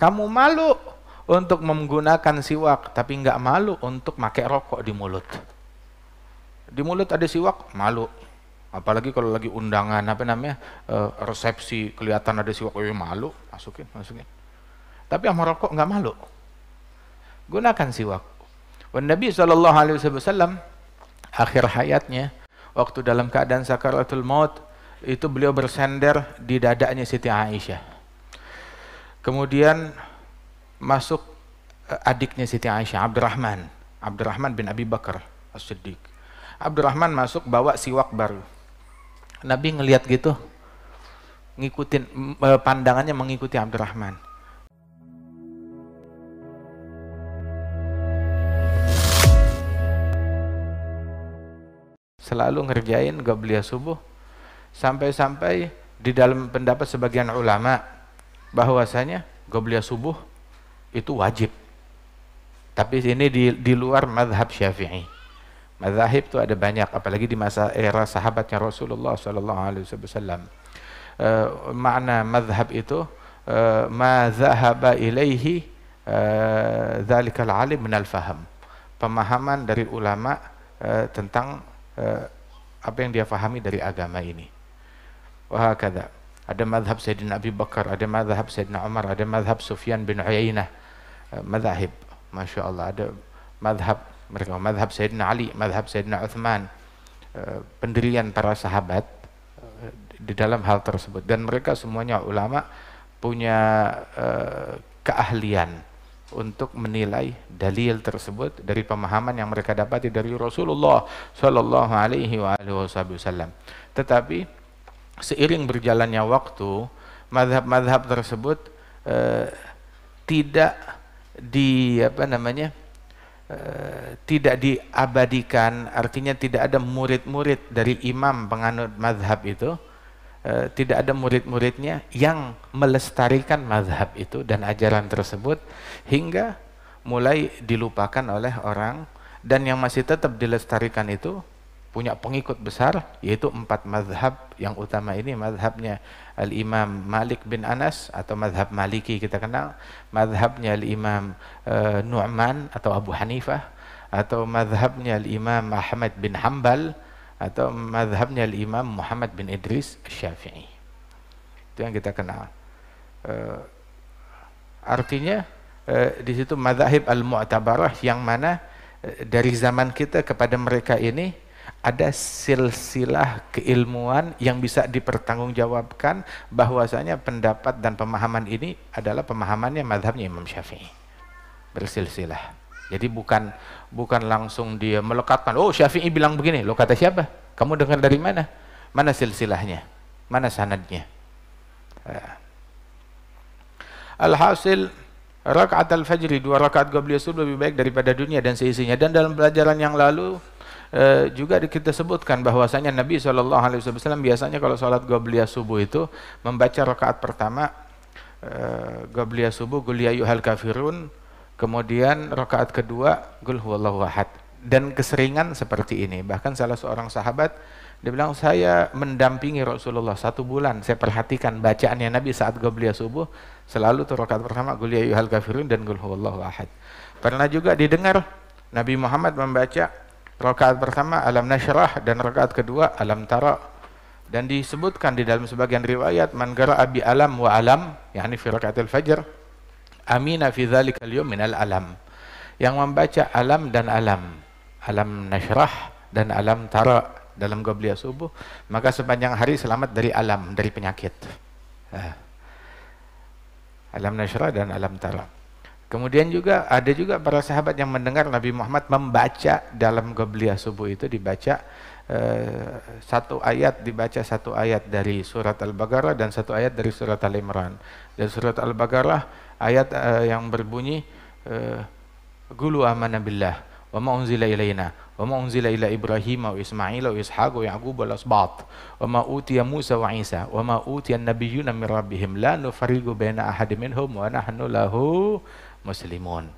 Kamu malu untuk menggunakan siwak, tapi nggak malu untuk pakai rokok di mulut. Di mulut ada siwak, malu. Apalagi kalau lagi undangan, apa namanya, e, resepsi, kelihatan ada siwak, oh, iya, malu, masukin, masukin. Tapi sama rokok nggak malu. Gunakan siwak. Dan Nabi SAW akhir hayatnya, waktu dalam keadaan sakaratul maut, itu beliau bersender di dadanya Siti Aisyah. Kemudian masuk eh, adiknya Siti Aisyah, Abdurrahman. Abdurrahman bin Abi Bakar As-Siddiq. Abdurrahman masuk bawa siwak baru. Nabi ngelihat gitu, ngikutin eh, pandangannya mengikuti Abdurrahman. Selalu ngerjain gak beliau subuh, sampai-sampai di dalam pendapat sebagian ulama bahwasanya gobliah subuh itu wajib. Tapi ini di, di luar madhab syafi'i. Madhab itu ada banyak, apalagi di masa era sahabatnya Rasulullah SAW. Uh, eh, makna madhab itu uh, ma zahaba ilaihi uh, eh, dhalikal alim minal faham pemahaman dari ulama uh, tentang uh, apa yang dia fahami dari agama ini wahakadha ada madhab Sayyidina Abi Bakar, ada madhab Sayyidina Umar, ada madhab Sufyan bin Uyainah, eh, madhab, Masya Allah, ada madhab mereka, madhab Sayyidina Ali, madhab Sayyidina Uthman, eh, pendirian para sahabat eh, di dalam hal tersebut. Dan mereka semuanya ulama punya keahlian untuk menilai dalil tersebut dari pemahaman yang mereka dapati dari Rasulullah Shallallahu Alaihi Wasallam. Tetapi seiring berjalannya waktu madhab-madhab tersebut e, tidak di apa namanya e, tidak diabadikan artinya tidak ada murid-murid dari imam penganut madhab itu e, tidak ada murid-muridnya yang melestarikan madhab itu dan ajaran tersebut hingga mulai dilupakan oleh orang dan yang masih tetap dilestarikan itu punya pengikut besar yaitu empat madhab yang utama ini madhabnya Al-Imam Malik bin Anas atau madhab Maliki kita kenal madhabnya Al-Imam e, Nu'man atau Abu Hanifah atau madhabnya Al-Imam Ahmad bin Hambal atau madhabnya Al-Imam Muhammad bin Idris Syafi'i itu yang kita kenal e, artinya e, di situ madhab al-mu'tabarah yang mana e, dari zaman kita kepada mereka ini ada silsilah keilmuan yang bisa dipertanggungjawabkan bahwasanya pendapat dan pemahaman ini adalah pemahamannya madhabnya Imam Syafi'i bersilsilah jadi bukan bukan langsung dia melekatkan oh Syafi'i bilang begini lo kata siapa kamu dengar dari mana mana silsilahnya mana sanadnya ah. alhasil rakaat al-fajri dua rakaat qabli sudah lebih baik daripada dunia dan seisinya dan dalam pelajaran yang lalu e, juga kita sebutkan bahwasanya Nabi Shallallahu Alaihi Wasallam biasanya kalau sholat gobliyah subuh itu membaca rakaat pertama e, gobliyah subuh guliyahul ya kafirun kemudian rakaat kedua gul ahad dan keseringan seperti ini bahkan salah seorang sahabat dia bilang saya mendampingi Rasulullah satu bulan. Saya perhatikan bacaannya Nabi saat gobliyah subuh selalu tuh rakaat pertama guliyahul ya kafirun dan qul ahad. Pernah juga didengar Nabi Muhammad membaca rakaat pertama alam nasyrah dan rakaat kedua alam tara dan disebutkan di dalam sebagian riwayat man qara'a bi alam wa alam yakni fi rakaatil fajr amina fi dzalikal yawm minal alam yang membaca alam dan alam alam nasyrah dan alam tara dalam qobliyah subuh maka sepanjang hari selamat dari alam dari penyakit ah. alam nasyrah dan alam tara Kemudian juga ada juga para sahabat yang mendengar Nabi Muhammad membaca dalam gebliyah subuh itu dibaca eh, satu ayat dibaca satu ayat dari surat Al-Baqarah dan satu ayat dari surat Al-Imran. Dan surat Al-Baqarah ayat eh, yang berbunyi eh, gulu amana billah wa ma unzila ilaina wa ma unzila ila ibrahim wa ismail wa ishaq wa yaqub wal asbat wa ma utiya musa wa isa wa ma utiya nabiyyuna min rabbihim la nufariqu baina ahadin minhum wa nahnu lahu muslimun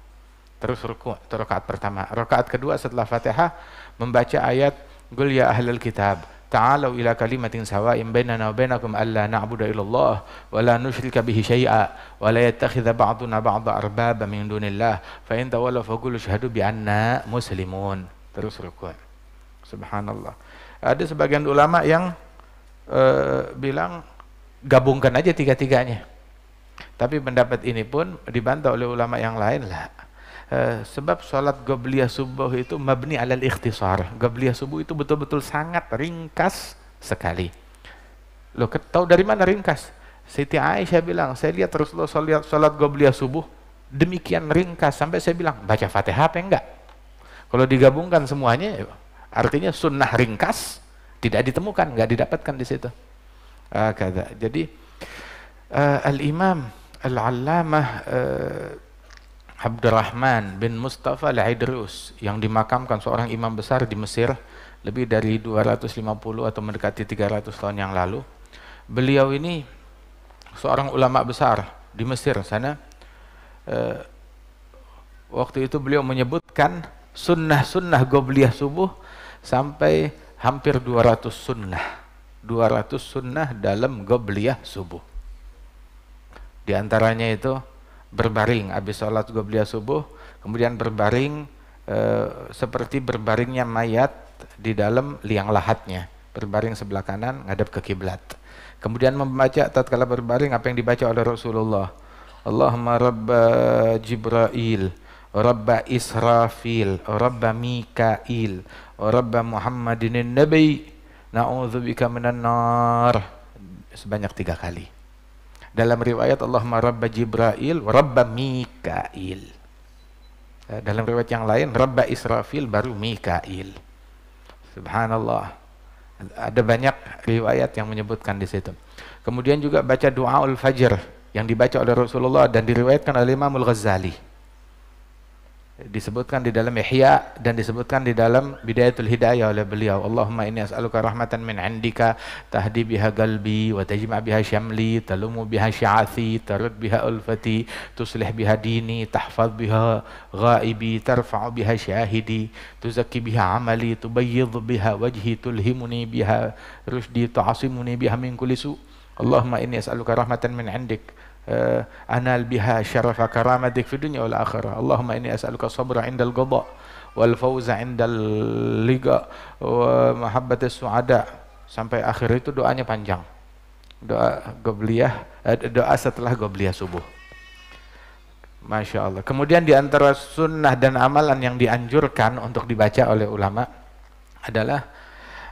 terus ruku rakaat pertama rakaat kedua setelah fatihah membaca ayat Qul ya ahlal kitab ta'alu ila kalimatin sawa'in bainana wa bainakum alla na'budu illallah wa la nusyrika bihi syai'a wa la yattakhidha ba'duna ba'dha arbaba min dunillah fa in tawallaw faqulu syahadu bi anna muslimun terus ruku subhanallah ada sebagian ulama yang uh, bilang gabungkan aja tiga-tiganya tapi pendapat ini pun dibantah oleh ulama yang lain lah. E, sebab sholat gobliyah subuh itu mabni alal ikhtisar. Gobliyah subuh itu betul-betul sangat ringkas sekali. Loh, tahu dari mana ringkas? Siti Aisyah bilang, saya lihat Rasulullah sholat, sholat gobliyah subuh demikian ringkas sampai saya bilang baca fatihah apa enggak? Kalau digabungkan semuanya, artinya sunnah ringkas tidak ditemukan, enggak didapatkan di situ. E, kata. Jadi uh, eh, al Imam Al-Allamah uh, Abdurrahman bin Mustafa Al-Idrus yang dimakamkan seorang imam besar di Mesir lebih dari 250 atau mendekati 300 tahun yang lalu. Beliau ini seorang ulama besar di Mesir sana. Uh, waktu itu beliau menyebutkan sunnah-sunnah gobliyah subuh sampai hampir 200 sunnah. 200 sunnah dalam gobliyah subuh. Di antaranya itu berbaring habis sholat beliau subuh, kemudian berbaring e, seperti berbaringnya mayat di dalam liang lahatnya, berbaring sebelah kanan ngadap ke kiblat. Kemudian membaca tatkala berbaring apa yang dibaca oleh Rasulullah. Allahumma rabba Jibrail, rabba Israfil, rabba Mikail, rabba Muhammadin nabi, na'udzubika minan nar. Sebanyak tiga kali. Dalam riwayat Allahumma Rabba Jibrail, Rabba Mikail. Ya, dalam riwayat yang lain, Rabba Israfil baru Mikail. Subhanallah. Ada banyak riwayat yang menyebutkan di situ. Kemudian juga baca doa Al fajr yang dibaca oleh Rasulullah dan diriwayatkan oleh Imam Al-Ghazali. disebutkan di dalam Ihya dan disebutkan di dalam Bidayatul Hidayah oleh beliau. Allahumma inni as'aluka rahmatan min indika tahdi biha galbi wa tajma' biha syamli talumu biha syaati tarud biha ulfati tuslih biha dini tahfaz biha ghaibi tarfa'u biha syahidi tuzakki biha amali tubayyidh biha wajhi tulhimuni biha rushdi tu'asimuni biha min kulli su. Allahumma inni as'aluka rahmatan min indika Eh, anal karamatik fi شرف wal akhirah Allahumma inni as'aluka sabra indal qada عند fawza والفوز عند wa ومحبة su'ada sampai akhir itu doanya panjang doa gobliyah eh, doa setelah gobliyah subuh Masya Allah kemudian diantara sunnah dan amalan yang dianjurkan untuk dibaca oleh ulama adalah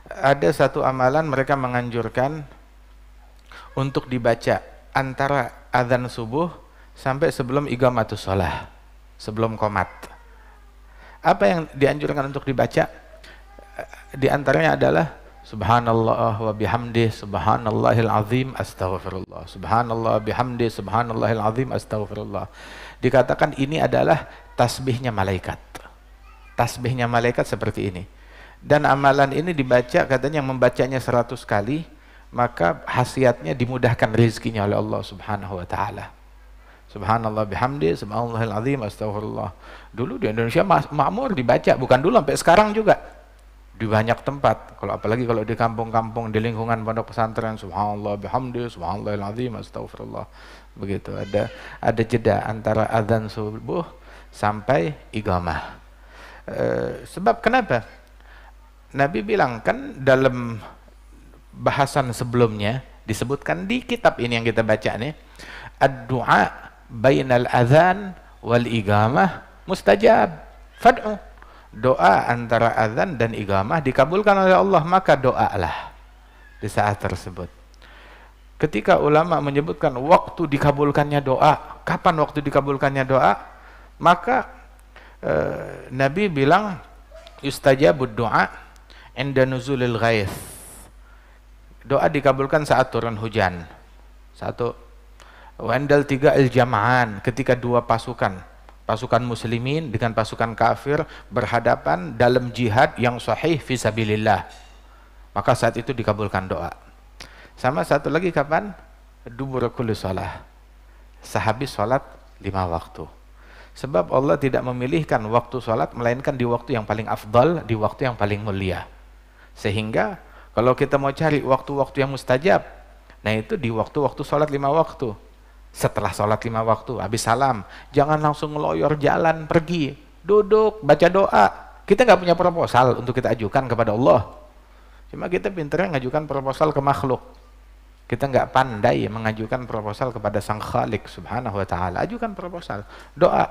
ada satu amalan mereka menganjurkan untuk dibaca antara adzan subuh sampai sebelum igamatus sholah, sebelum komat. Apa yang dianjurkan untuk dibaca? Di antaranya adalah Subhanallah wa bihamdi subhanallahil azim astaghfirullah. Subhanallah bihamdi subhanallahil azim astaghfirullah. Dikatakan ini adalah tasbihnya malaikat. Tasbihnya malaikat seperti ini. Dan amalan ini dibaca katanya yang membacanya 100 kali maka hasiatnya dimudahkan rezekinya oleh Allah Subhanahu wa taala. Subhanallah bihamdi, subhanallahil azim, astagfirullah. Dulu di Indonesia makmur dibaca, bukan dulu sampai sekarang juga. Di banyak tempat, kalau apalagi kalau di kampung-kampung, di lingkungan pondok pesantren, subhanallah bihamdi, subhanallahil azim, astagfirullah. Begitu ada ada jeda antara azan subuh sampai iqamah. E, sebab kenapa? Nabi bilang kan dalam bahasan sebelumnya disebutkan di kitab ini yang kita baca nih ad-du'a bainal adzan wal igamah mustajab fad'u doa antara azan dan igamah dikabulkan oleh Allah maka doalah di saat tersebut ketika ulama menyebutkan waktu dikabulkannya doa kapan waktu dikabulkannya doa maka e, Nabi bilang yustajabud doa inda nuzulil ghaith doa dikabulkan saat turun hujan satu wendel tiga il jamahan ketika dua pasukan pasukan muslimin dengan pasukan kafir berhadapan dalam jihad yang sahih visabilillah maka saat itu dikabulkan doa sama satu lagi kapan dubur kulli sholah sehabis sholat lima waktu sebab Allah tidak memilihkan waktu sholat melainkan di waktu yang paling afdal di waktu yang paling mulia sehingga kalau kita mau cari waktu-waktu yang mustajab, nah itu di waktu-waktu sholat lima waktu. Setelah sholat lima waktu, habis salam, jangan langsung ngeloyor jalan pergi, duduk, baca doa. Kita nggak punya proposal untuk kita ajukan kepada Allah. Cuma kita pinternya ngajukan proposal ke makhluk. Kita nggak pandai mengajukan proposal kepada Sang Khalik Subhanahu Wa Taala. Ajukan proposal, doa,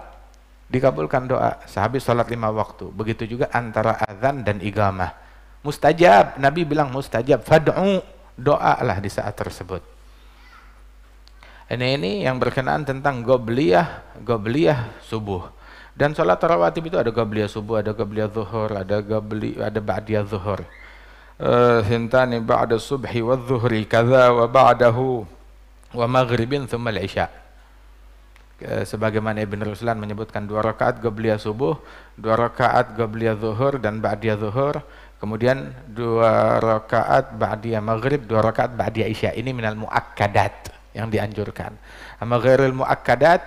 dikabulkan doa sehabis sholat lima waktu. Begitu juga antara azan dan igamah Mustajab, Nabi bilang mustajab. Fad'u, lah di saat tersebut. Ini ini yang berkenaan tentang gobliyah, gobliyah subuh. Dan sholat rawatib itu ada gobliyah subuh, ada gobliyah zuhur, ada gobli, ada ba'diyah zuhur. Sintani eh, ba'da subhi wa zuhri kaza wa ba'dahu wa maghribin thumma isya Sebagaimana Ibn Ruslan menyebutkan dua rakaat gobliyah subuh, dua rakaat gobliyah zuhur dan ba'diyah zuhur, Kemudian dua rakaat ba'diyah maghrib, dua rakaat ba'diyah isya. Ini minal muakkadat yang dianjurkan. Sama muakkadat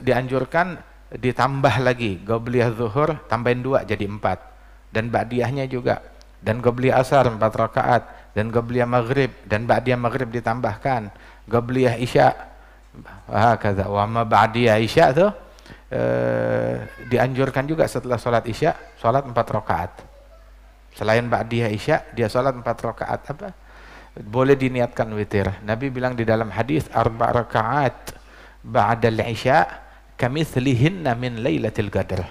dianjurkan ditambah lagi. Gobliyah zuhur tambahin dua jadi empat. Dan ba'diyahnya juga. Dan gobliyah asar empat rakaat. Dan gobliyah maghrib. Dan ba'diyah maghrib ditambahkan. Gobliyah isya. kata Wa ma ba'diyah isya tuh. Eh, dianjurkan juga setelah sholat isya, sholat empat rakaat Selain Ba'diyah Isya, dia sholat empat rakaat apa? Boleh diniatkan witir. Nabi bilang di dalam hadis arba rakaat ba'dal isya kamitslihinna min lailatul qadr.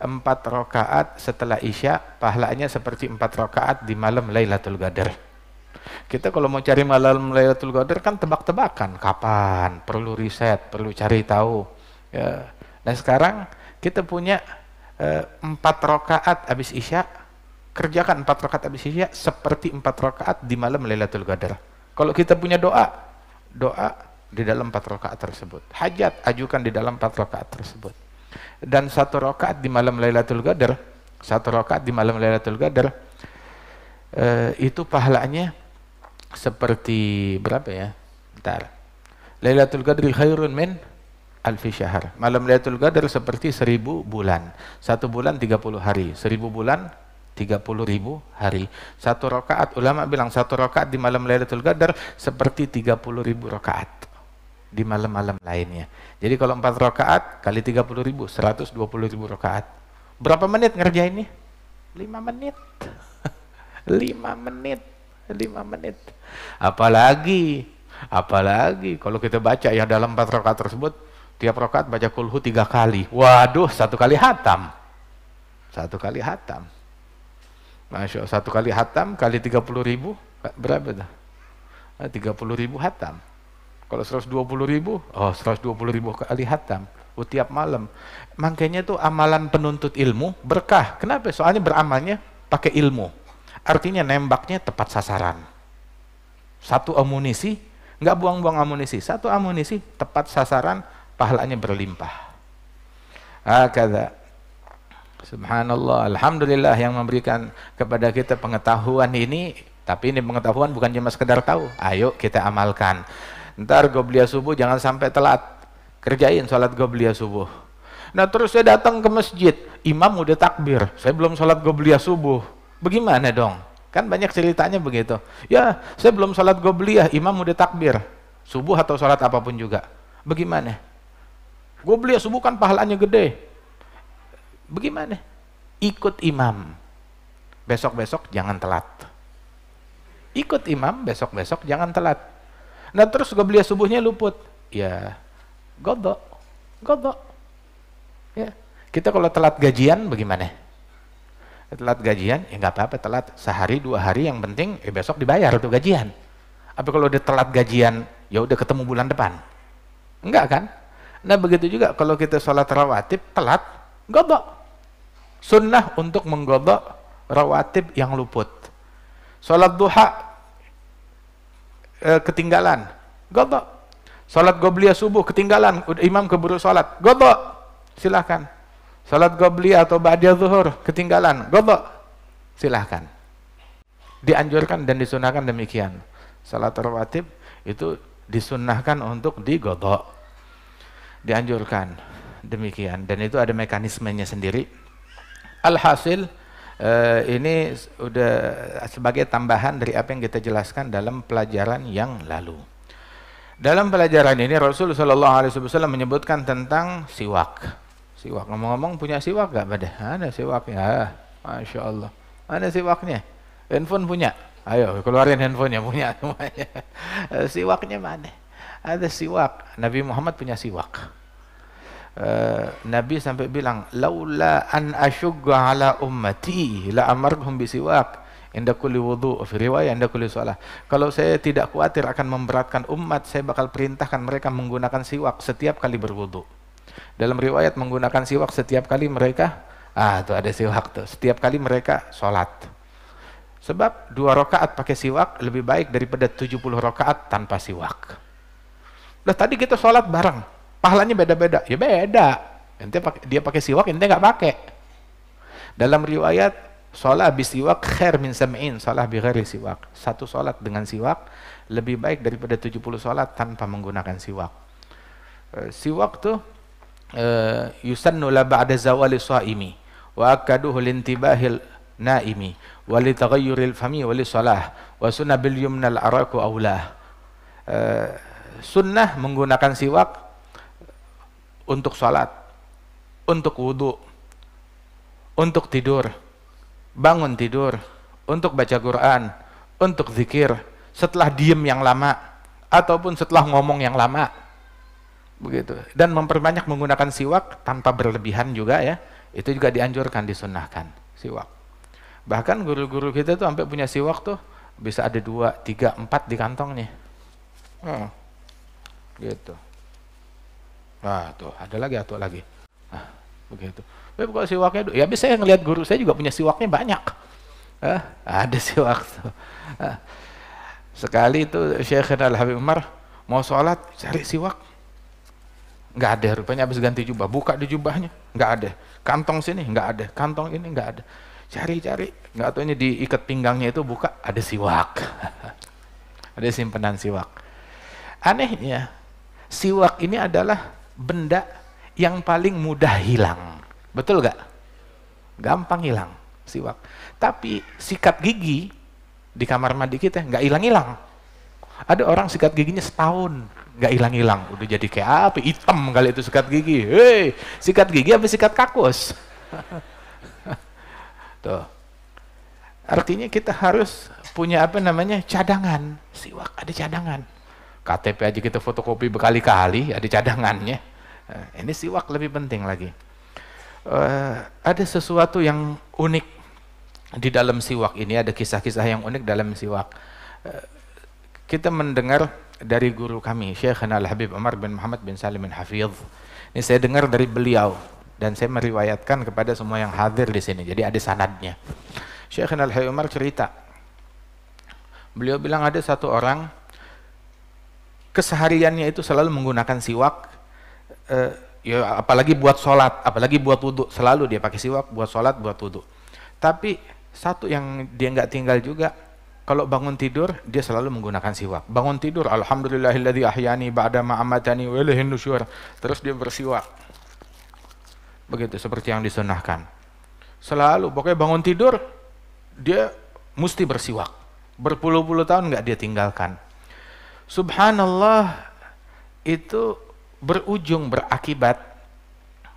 Empat rakaat setelah isya pahalanya seperti empat rakaat di malam Lailatul Qadar. Kita kalau mau cari malam Lailatul Qadar kan tebak-tebakan kapan, perlu riset, perlu cari tahu. Ya. Nah sekarang kita punya eh, empat rakaat habis isya kerjakan empat rakaat habis isya seperti empat rakaat di malam Lailatul Qadar. Kalau kita punya doa, doa di dalam empat rakaat tersebut. Hajat ajukan di dalam empat rakaat tersebut. Dan satu rakaat di malam Lailatul Qadar, satu rakaat di malam Lailatul Qadar eh, itu pahalanya seperti berapa ya? Bentar. Lailatul Qadri khairun min alfi syahr. Malam Lailatul Qadar seperti seribu bulan. Satu bulan tiga puluh hari. Seribu bulan 30 ribu hari satu rakaat ulama bilang satu rakaat di malam Lailatul Qadar seperti 30 ribu rakaat di malam-malam lainnya jadi kalau empat rakaat kali 30 ribu 120 ribu rakaat berapa menit ngerjainnya? lima menit lima menit lima menit apalagi apalagi kalau kita baca ya dalam empat rakaat tersebut tiap rakaat baca kulhu tiga kali waduh satu kali hatam satu kali hatam Masya Allah, satu kali hatam kali tiga puluh ribu, berapa dah? puluh ribu hatam. Kalau dua puluh ribu, oh dua puluh ribu kali hatam. Oh, tiap malam. Makanya tuh amalan penuntut ilmu berkah. Kenapa? Soalnya beramalnya pakai ilmu. Artinya nembaknya tepat sasaran. Satu amunisi, nggak buang-buang amunisi. Satu amunisi tepat sasaran, pahalanya berlimpah. Ah, kata Subhanallah, Alhamdulillah yang memberikan kepada kita pengetahuan ini, tapi ini pengetahuan bukan cuma sekedar tahu, ayo kita amalkan. Ntar goblia subuh jangan sampai telat, kerjain sholat goblia subuh. Nah terus saya datang ke masjid, imam udah takbir, saya belum sholat goblia subuh, bagaimana dong? Kan banyak ceritanya begitu. Ya, saya belum sholat gobliyah, imam udah takbir. Subuh atau sholat apapun juga. Bagaimana? Gobliyah subuh kan pahalanya gede Bagaimana? Ikut imam. Besok-besok jangan telat. Ikut imam, besok-besok jangan telat. Nah terus gue beli subuhnya luput. Ya, godok. Godok. Ya. Kita kalau telat gajian bagaimana? Telat gajian, ya nggak apa-apa telat. Sehari, dua hari yang penting ya besok dibayar tuh gajian. Tapi kalau udah telat gajian, ya udah ketemu bulan depan. Enggak kan? Nah begitu juga kalau kita sholat rawatib telat, godok. Sunnah untuk menggodok rawatib yang luput. Sholat duha eh, ketinggalan, godok. Sholat goblia subuh ketinggalan, imam keburu sholat, godok. Silahkan. Sholat goblia atau badia zuhur ketinggalan, godok. Silahkan. Dianjurkan dan disunahkan demikian. sholat rawatib itu disunahkan untuk digodok. Dianjurkan demikian dan itu ada mekanismenya sendiri Alhasil eh, ini sudah sebagai tambahan dari apa yang kita jelaskan dalam pelajaran yang lalu. Dalam pelajaran ini Rasul Shallallahu Alaihi Wasallam menyebutkan tentang siwak. Siwak ngomong-ngomong punya siwak gak pada? Ada siwaknya, ah, masya Allah. Ada siwaknya. Handphone punya? Ayo keluarin handphonenya punya semuanya. siwaknya mana? Ada siwak. Nabi Muhammad punya siwak. Eh, Nabi sampai bilang laula an asyugga ala ummati la amarhum bisiwak inda kulli wudu fi riwayah inda kulli shalah kalau saya tidak khawatir akan memberatkan umat saya bakal perintahkan mereka menggunakan siwak setiap kali berwudu dalam riwayat menggunakan siwak setiap kali mereka ah tuh ada siwak tuh setiap kali mereka sholat sebab dua rakaat pakai siwak lebih baik daripada 70 rakaat tanpa siwak. Lah tadi kita sholat bareng, Pahalanya beda-beda. Ya beda. Ente pake, dia pakai siwak, ente nggak pakai. Dalam riwayat sholat habis siwak khair min sam'in, sholat bi siwak. Satu sholat dengan siwak lebih baik daripada 70 sholat tanpa menggunakan siwak. Eh, siwak tuh e, yusannu la ba'da zawali shaimi wa akaduhu lintibahil naimi wali li taghayyuril fami wa li wa sunnah bil yumnal araku aulah. Eh, sunnah menggunakan siwak untuk sholat, untuk wudhu, untuk tidur, bangun tidur, untuk baca Quran, untuk zikir, setelah diem yang lama, ataupun setelah ngomong yang lama. Begitu. Dan memperbanyak menggunakan siwak tanpa berlebihan juga ya, itu juga dianjurkan, disunnahkan siwak. Bahkan guru-guru kita tuh sampai punya siwak tuh bisa ada dua, tiga, empat di kantongnya. Hmm. Gitu. Nah, tuh, ada lagi atau ah, lagi. Nah, begitu. Tapi kalau siwaknya, ya bisa saya ngelihat guru saya juga punya siwaknya banyak. Eh, ada siwak tuh. Eh, sekali itu Syekh Al-Habib Umar mau sholat, cari siwak. Nggak ada, rupanya habis ganti jubah. Buka di jubahnya, nggak ada. Kantong sini, nggak ada. Kantong ini, nggak ada. Cari-cari, nggak ini diikat pinggangnya itu buka, ada siwak. ada simpenan siwak. Anehnya, siwak ini adalah benda yang paling mudah hilang. Betul gak? Gampang hilang siwak. Tapi sikat gigi di kamar mandi kita nggak hilang-hilang. Ada orang sikat giginya setahun nggak hilang-hilang, udah jadi kayak apa? Hitam kali itu sikat gigi. Hei, sikat gigi apa sikat kakus? Tuh. Artinya kita harus punya apa namanya cadangan siwak ada cadangan. KTP aja kita fotokopi berkali-kali, ada cadangannya. Eh, ini siwak lebih penting lagi. Uh, ada sesuatu yang unik di dalam siwak ini, ada kisah-kisah yang unik dalam siwak. Uh, eh, kita mendengar dari guru kami, Syekh Al-Habib Umar bin Muhammad bin Salim bin Hafidh. Ini saya dengar dari beliau, dan saya meriwayatkan kepada semua yang hadir di sini. Jadi ada sanadnya. Syekh Al-Habib Umar cerita, beliau bilang ada satu orang kesehariannya itu selalu menggunakan siwak eh, ya apalagi buat sholat apalagi buat wudhu selalu dia pakai siwak buat sholat buat wudhu tapi satu yang dia nggak tinggal juga kalau bangun tidur dia selalu menggunakan siwak bangun tidur alhamdulillahilladzi ahyani ba'da ma'amatani walihin nusyur terus dia bersiwak begitu seperti yang disunahkan selalu pokoknya bangun tidur dia mesti bersiwak berpuluh-puluh tahun nggak dia tinggalkan Subhanallah itu berujung berakibat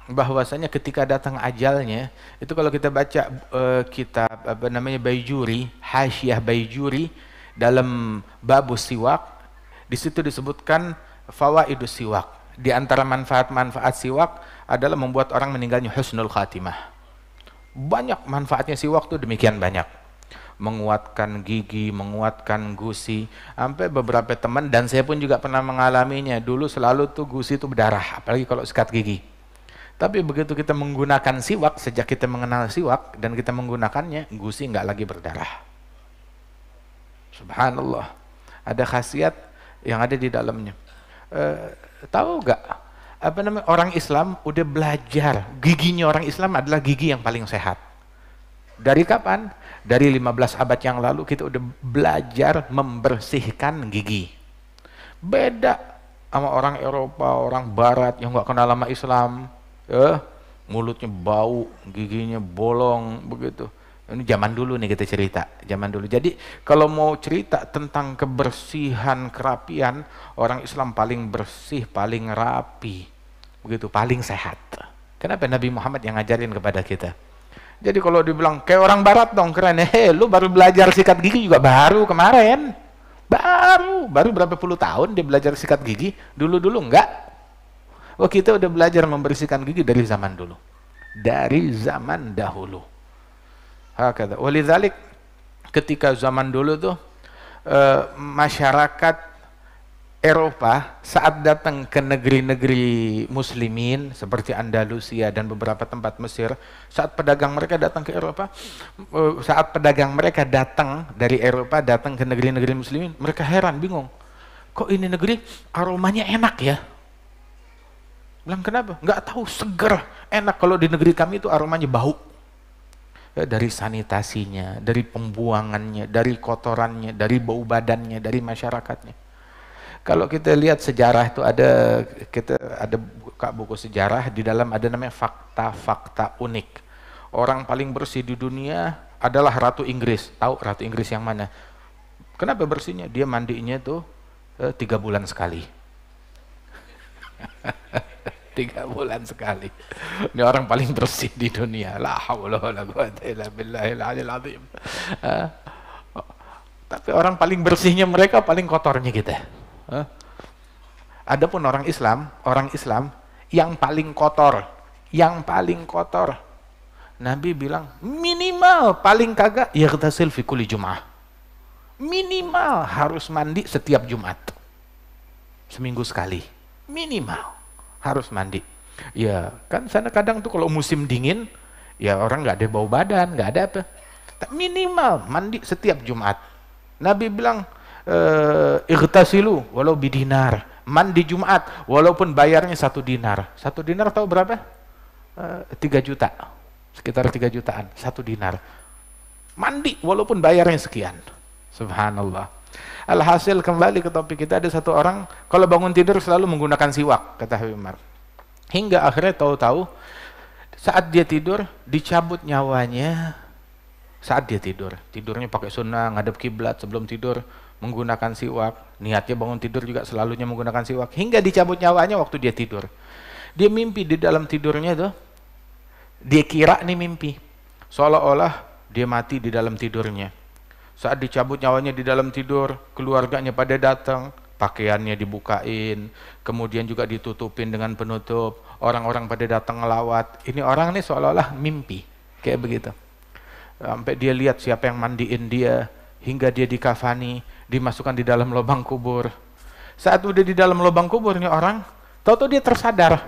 bahwasanya ketika datang ajalnya itu kalau kita baca uh, kitab apa namanya Baijuri, Hasyiah Baijuri dalam babu siwak di situ disebutkan fawaidus siwak. Di antara manfaat-manfaat siwak adalah membuat orang meninggalnya husnul khatimah. Banyak manfaatnya siwak itu demikian banyak menguatkan gigi, menguatkan gusi, sampai beberapa teman dan saya pun juga pernah mengalaminya. Dulu selalu tuh gusi itu berdarah, apalagi kalau sikat gigi. Tapi begitu kita menggunakan siwak, sejak kita mengenal siwak dan kita menggunakannya, gusi nggak lagi berdarah. Subhanallah, ada khasiat yang ada di dalamnya. E, tahu nggak? Apa namanya orang Islam udah belajar giginya orang Islam adalah gigi yang paling sehat dari kapan? Dari 15 abad yang lalu kita udah belajar membersihkan gigi. Beda sama orang Eropa, orang Barat yang nggak kenal sama Islam. Eh, mulutnya bau, giginya bolong, begitu. Ini zaman dulu nih kita cerita, zaman dulu. Jadi kalau mau cerita tentang kebersihan, kerapian, orang Islam paling bersih, paling rapi, begitu, paling sehat. Kenapa Nabi Muhammad yang ngajarin kepada kita? Jadi kalau dibilang kayak orang barat dong keren, eh lu baru belajar sikat gigi juga baru kemarin. Baru, baru berapa puluh tahun dia belajar sikat gigi, dulu-dulu enggak. Oh kita udah belajar membersihkan gigi dari zaman dulu. Dari zaman dahulu. wali Walidhalik ketika zaman dulu tuh eh, masyarakat Eropa saat datang ke negeri-negeri muslimin seperti Andalusia dan beberapa tempat Mesir, saat pedagang mereka datang ke Eropa, eh, saat pedagang mereka datang dari Eropa datang ke negeri-negeri muslimin, mereka heran, bingung. Kok ini negeri aromanya enak ya? Bilang kenapa? Nggak tahu, seger, enak. Kalau di negeri kami itu aromanya bau. Ya, dari sanitasinya, dari pembuangannya, dari kotorannya, dari bau badannya, dari masyarakatnya. Kalau kita lihat sejarah itu ada kita ada buka buku sejarah di dalam ada namanya fakta-fakta unik. Orang paling bersih di dunia adalah Ratu Inggris. Tahu Ratu Inggris yang mana? Kenapa bersihnya? Dia mandinya tuh eh, tiga bulan sekali. tiga bulan sekali. Ini orang paling bersih di dunia. La eh, Tapi orang paling bersihnya mereka paling kotornya kita. Ada pun orang Islam, orang Islam yang paling kotor, yang paling kotor. Nabi bilang minimal paling kagak ya kita selfie kuli Jumat. Minimal harus mandi setiap Jumat. Seminggu sekali. Minimal harus mandi. Ya, kan sana kadang tuh kalau musim dingin, ya orang nggak ada bau badan, nggak ada apa. Minimal mandi setiap Jumat. Nabi bilang uh, eh, irtasilu walau bidinar mandi Jumat walaupun bayarnya satu dinar satu dinar tahu berapa? Eh, tiga juta sekitar tiga jutaan satu dinar mandi walaupun bayarnya sekian subhanallah alhasil kembali ke topik kita ada satu orang kalau bangun tidur selalu menggunakan siwak kata Habib Umar hingga akhirnya tahu-tahu saat dia tidur dicabut nyawanya saat dia tidur tidurnya pakai sunnah ngadep kiblat sebelum tidur menggunakan siwak, niatnya bangun tidur juga selalunya menggunakan siwak, hingga dicabut nyawanya waktu dia tidur. Dia mimpi di dalam tidurnya tuh dia kira ini mimpi, seolah-olah dia mati di dalam tidurnya. Saat dicabut nyawanya di dalam tidur, keluarganya pada datang, pakaiannya dibukain, kemudian juga ditutupin dengan penutup, orang-orang pada datang ngelawat. Ini orang nih seolah-olah mimpi, kayak begitu. Sampai dia lihat siapa yang mandiin dia, hingga dia dikafani, dimasukkan di dalam lubang kubur. Saat udah di dalam lubang kubur nih orang, tahu-tahu dia tersadar.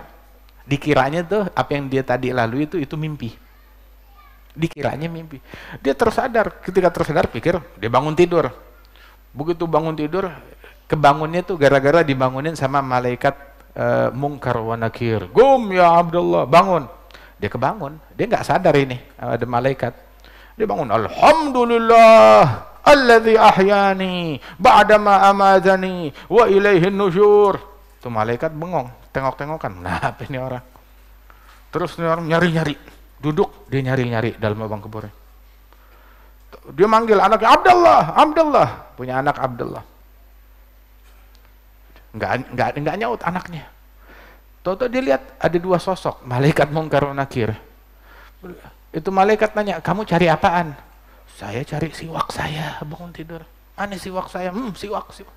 Dikiranya tuh apa yang dia tadi lalu itu itu mimpi. Dikiranya mimpi. Dia tersadar, ketika tersadar pikir dia bangun tidur. Begitu bangun tidur, kebangunnya tuh gara-gara dibangunin sama malaikat e, mungkar wa Gum ya Abdullah, bangun. Dia kebangun, dia nggak sadar ini ada malaikat. Dia bangun, Alhamdulillah alladhi ahyani ba'dama amadani wa ilaihin nusyur. itu malaikat bengong, tengok-tengokan. Nah, apa ini orang? Terus ini orang nyari-nyari. Duduk, dia nyari-nyari dalam lubang kuburnya. Dia manggil anaknya, Abdullah, Abdullah. Punya anak Abdullah. Enggak, enggak, enggak nyaut anaknya. Toto dia lihat ada dua sosok, malaikat mungkar nakir. Itu malaikat nanya, kamu cari apaan? saya cari siwak saya bangun tidur aneh siwak saya hmm siwak siwak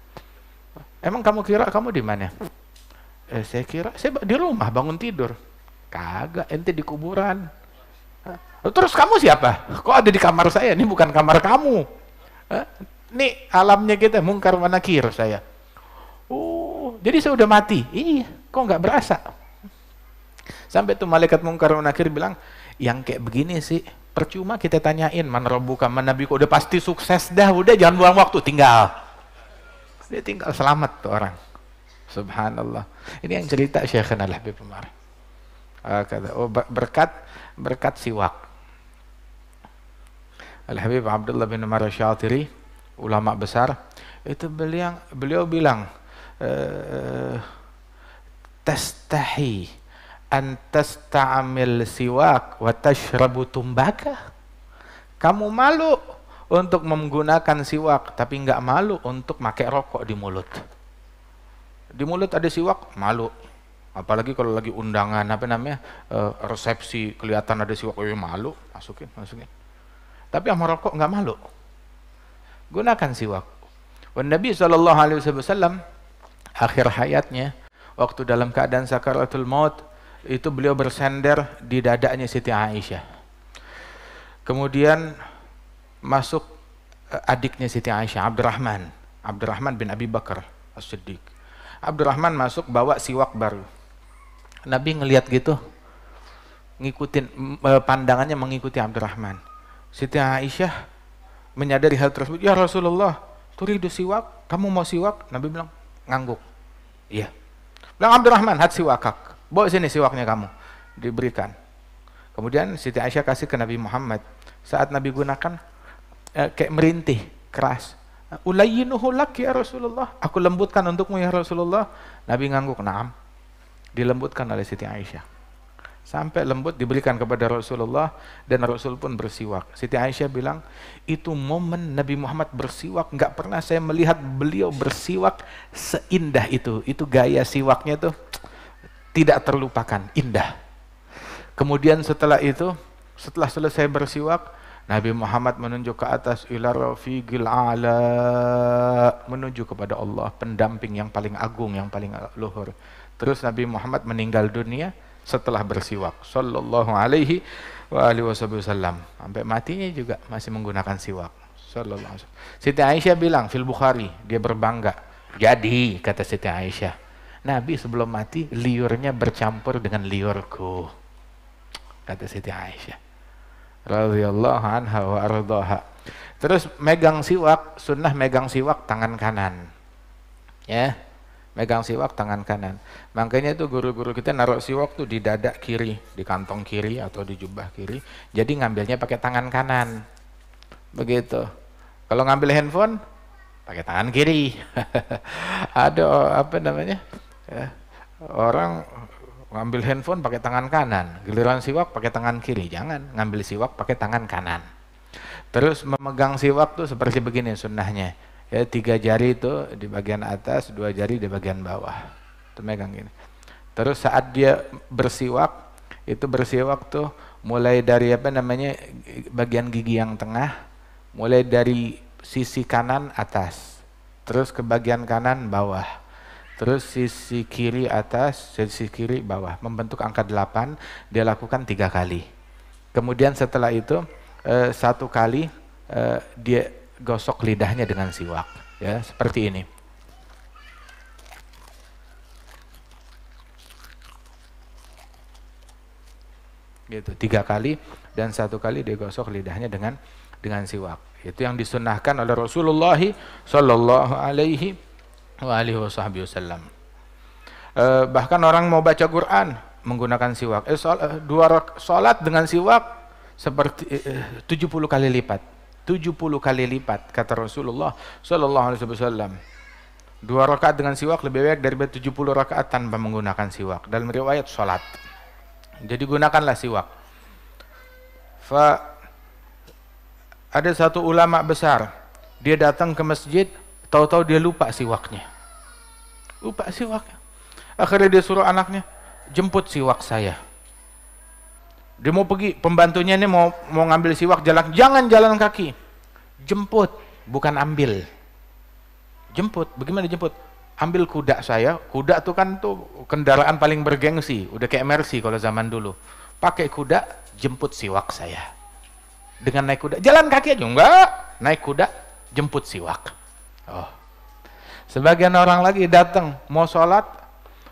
emang kamu kira kamu di mana eh, saya kira saya di rumah bangun tidur kagak ente di kuburan terus kamu siapa kok ada di kamar saya ini bukan kamar kamu nih alamnya kita mungkar manakir saya Uh, jadi saya udah mati iya kok nggak berasa sampai tuh malaikat mungkar manakir bilang yang kayak begini sih percuma kita tanyain man robuka nabi nabiku udah pasti sukses dah udah jangan buang waktu tinggal dia tinggal selamat tuh orang subhanallah ini yang cerita Syekhna kenal habib kemarin ah, kata oh, berkat berkat siwak Al-Habib Abdullah bin Umar Syatiri ulama besar itu beliau beliau bilang uh, Antas ta'amil siwak wa tashrabu tumbaka. Kamu malu untuk menggunakan siwak, tapi nggak malu untuk pakai rokok di mulut. Di mulut ada siwak, malu. Apalagi kalau lagi undangan, apa namanya, e, resepsi, kelihatan ada siwak, oh, iya, malu, masukin, masukin. Tapi sama rokok nggak malu. Gunakan siwak. Dan Nabi SAW akhir hayatnya, waktu dalam keadaan sakaratul maut, itu beliau bersender di dadanya Siti Aisyah. Kemudian masuk eh, adiknya Siti Aisyah, Abdurrahman. Abdurrahman bin Abi Bakar As-Siddiq. Abdurrahman masuk bawa siwak baru. Nabi ngelihat gitu, ngikutin eh, pandangannya mengikuti Abdurrahman. Siti Aisyah menyadari hal tersebut, "Ya Rasulullah, turidu siwak? Kamu mau siwak?" Nabi bilang, "Ngangguk." Iya. Bilang Abdurrahman, hat siwakak bawa sini siwaknya kamu diberikan kemudian Siti Aisyah kasih ke Nabi Muhammad saat Nabi gunakan eh, kayak merintih keras ulayinuhu laki ya Rasulullah aku lembutkan untukmu ya Rasulullah Nabi ngangguk naam dilembutkan oleh Siti Aisyah sampai lembut diberikan kepada Rasulullah dan Rasul pun bersiwak Siti Aisyah bilang itu momen Nabi Muhammad bersiwak nggak pernah saya melihat beliau bersiwak seindah itu itu gaya siwaknya tuh tidak terlupakan, indah. Kemudian setelah itu, setelah selesai bersiwak, Nabi Muhammad menunjuk ke atas ila rafiqil ala menuju kepada Allah pendamping yang paling agung yang paling luhur terus Nabi Muhammad meninggal dunia setelah bersiwak sallallahu alaihi wa alihi wasallam sampai matinya juga masih menggunakan siwak sallallahu alaihi Siti Aisyah bilang fil Bukhari dia berbangga jadi kata Siti Aisyah Nabi sebelum mati liurnya bercampur dengan liurku. Kata Siti Aisyah. Radhiyallahu anha wa ardaha. Terus megang siwak, sunnah megang siwak tangan kanan. Ya, megang siwak tangan kanan. Makanya itu guru-guru kita naruh siwak tuh di dada kiri, di kantong kiri atau di jubah kiri. Jadi ngambilnya pakai tangan kanan. Begitu. Kalau ngambil handphone pakai tangan kiri. Ada apa namanya? Ya. orang ngambil handphone pakai tangan kanan, giliran siwak pakai tangan kiri, jangan ngambil siwak pakai tangan kanan. Terus memegang siwak tuh seperti begini sunnahnya, ya tiga jari itu di bagian atas, dua jari di bagian bawah, itu megang gini. Terus saat dia bersiwak, itu bersiwak tuh mulai dari apa namanya bagian gigi yang tengah, mulai dari sisi kanan atas, terus ke bagian kanan bawah, Terus sisi kiri atas, sisi kiri bawah. Membentuk angka 8, dia lakukan tiga kali. Kemudian setelah itu, eh, satu kali eh, dia gosok lidahnya dengan siwak. ya Seperti ini. Gitu, tiga kali dan satu kali dia gosok lidahnya dengan dengan siwak. Itu yang disunahkan oleh Rasulullah Shallallahu Alaihi Waalaikumsalam. wasahbihi wasallam. E, bahkan orang mau baca Quran menggunakan siwak. Eh, sol, eh, dua rak, salat dengan siwak seperti eh, 70 eh, kali lipat. 70 kali lipat kata Rasulullah sallallahu alaihi wasallam. Dua rakaat dengan siwak lebih baik daripada 70 rakaat tanpa menggunakan siwak dalam riwayat salat. Jadi gunakanlah siwak. Fa ada satu ulama besar, dia datang ke masjid Tahu-tahu dia lupa siwaknya. Lupa siwaknya. Akhirnya dia suruh anaknya, jemput siwak saya. Dia mau pergi, pembantunya ini mau mau ngambil siwak jalan, jangan jalan kaki. Jemput, bukan ambil. Jemput, bagaimana jemput? Ambil kuda saya, kuda tuh kan tuh kendaraan paling bergengsi, udah kayak Mercy kalau zaman dulu. Pakai kuda, jemput siwak saya. Dengan naik kuda, jalan kaki aja enggak, naik kuda, jemput siwak. Oh. Sebagian orang lagi datang mau sholat,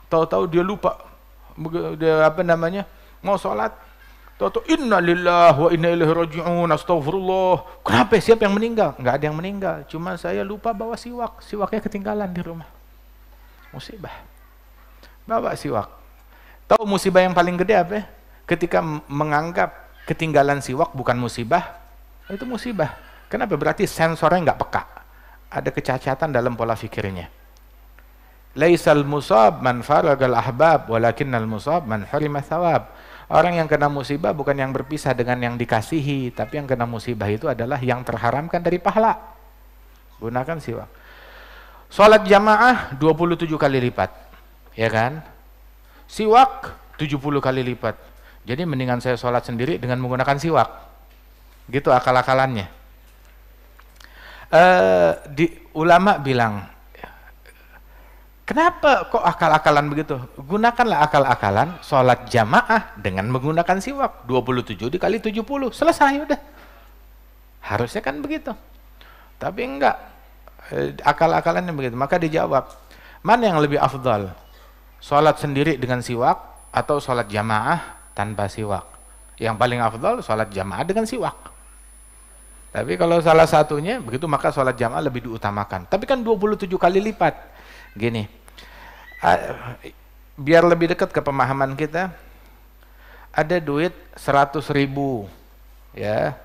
tahu-tahu dia lupa, dia apa namanya, mau sholat, tahu-tahu inna wa inna ilaihi raji'un, astaghfirullah. Kenapa siapa yang meninggal? Enggak ada yang meninggal, cuma saya lupa bawa siwak, siwaknya ketinggalan di rumah. Musibah. Bawa siwak. Tahu musibah yang paling gede apa? Ketika menganggap ketinggalan siwak bukan musibah, itu musibah. Kenapa? Berarti sensornya nggak peka ada kecacatan dalam pola fikirnya. Laisal musab man faragal ahbab walakinnal musab man harima thawab. Orang yang kena musibah bukan yang berpisah dengan yang dikasihi, tapi yang kena musibah itu adalah yang terharamkan dari pahala. Gunakan siwak. Salat jamaah 27 kali lipat. Ya kan? Siwak 70 kali lipat. Jadi mendingan saya sholat sendiri dengan menggunakan siwak. Gitu akal-akalannya. Eh, di ulama bilang Kenapa kok akal-akalan begitu? Gunakanlah akal-akalan sholat jamaah dengan menggunakan siwak. 27 dikali 70, selesai udah. Harusnya kan begitu. Tapi enggak, eh, akal-akalan yang begitu. Maka dijawab, mana yang lebih afdal? Sholat sendiri dengan siwak atau sholat jamaah tanpa siwak? Yang paling afdal sholat jamaah dengan siwak. Tapi kalau salah satunya, begitu maka sholat jamaah lebih diutamakan. Tapi kan 27 kali lipat. Gini, biar lebih dekat ke pemahaman kita, ada duit 100 ribu, ya,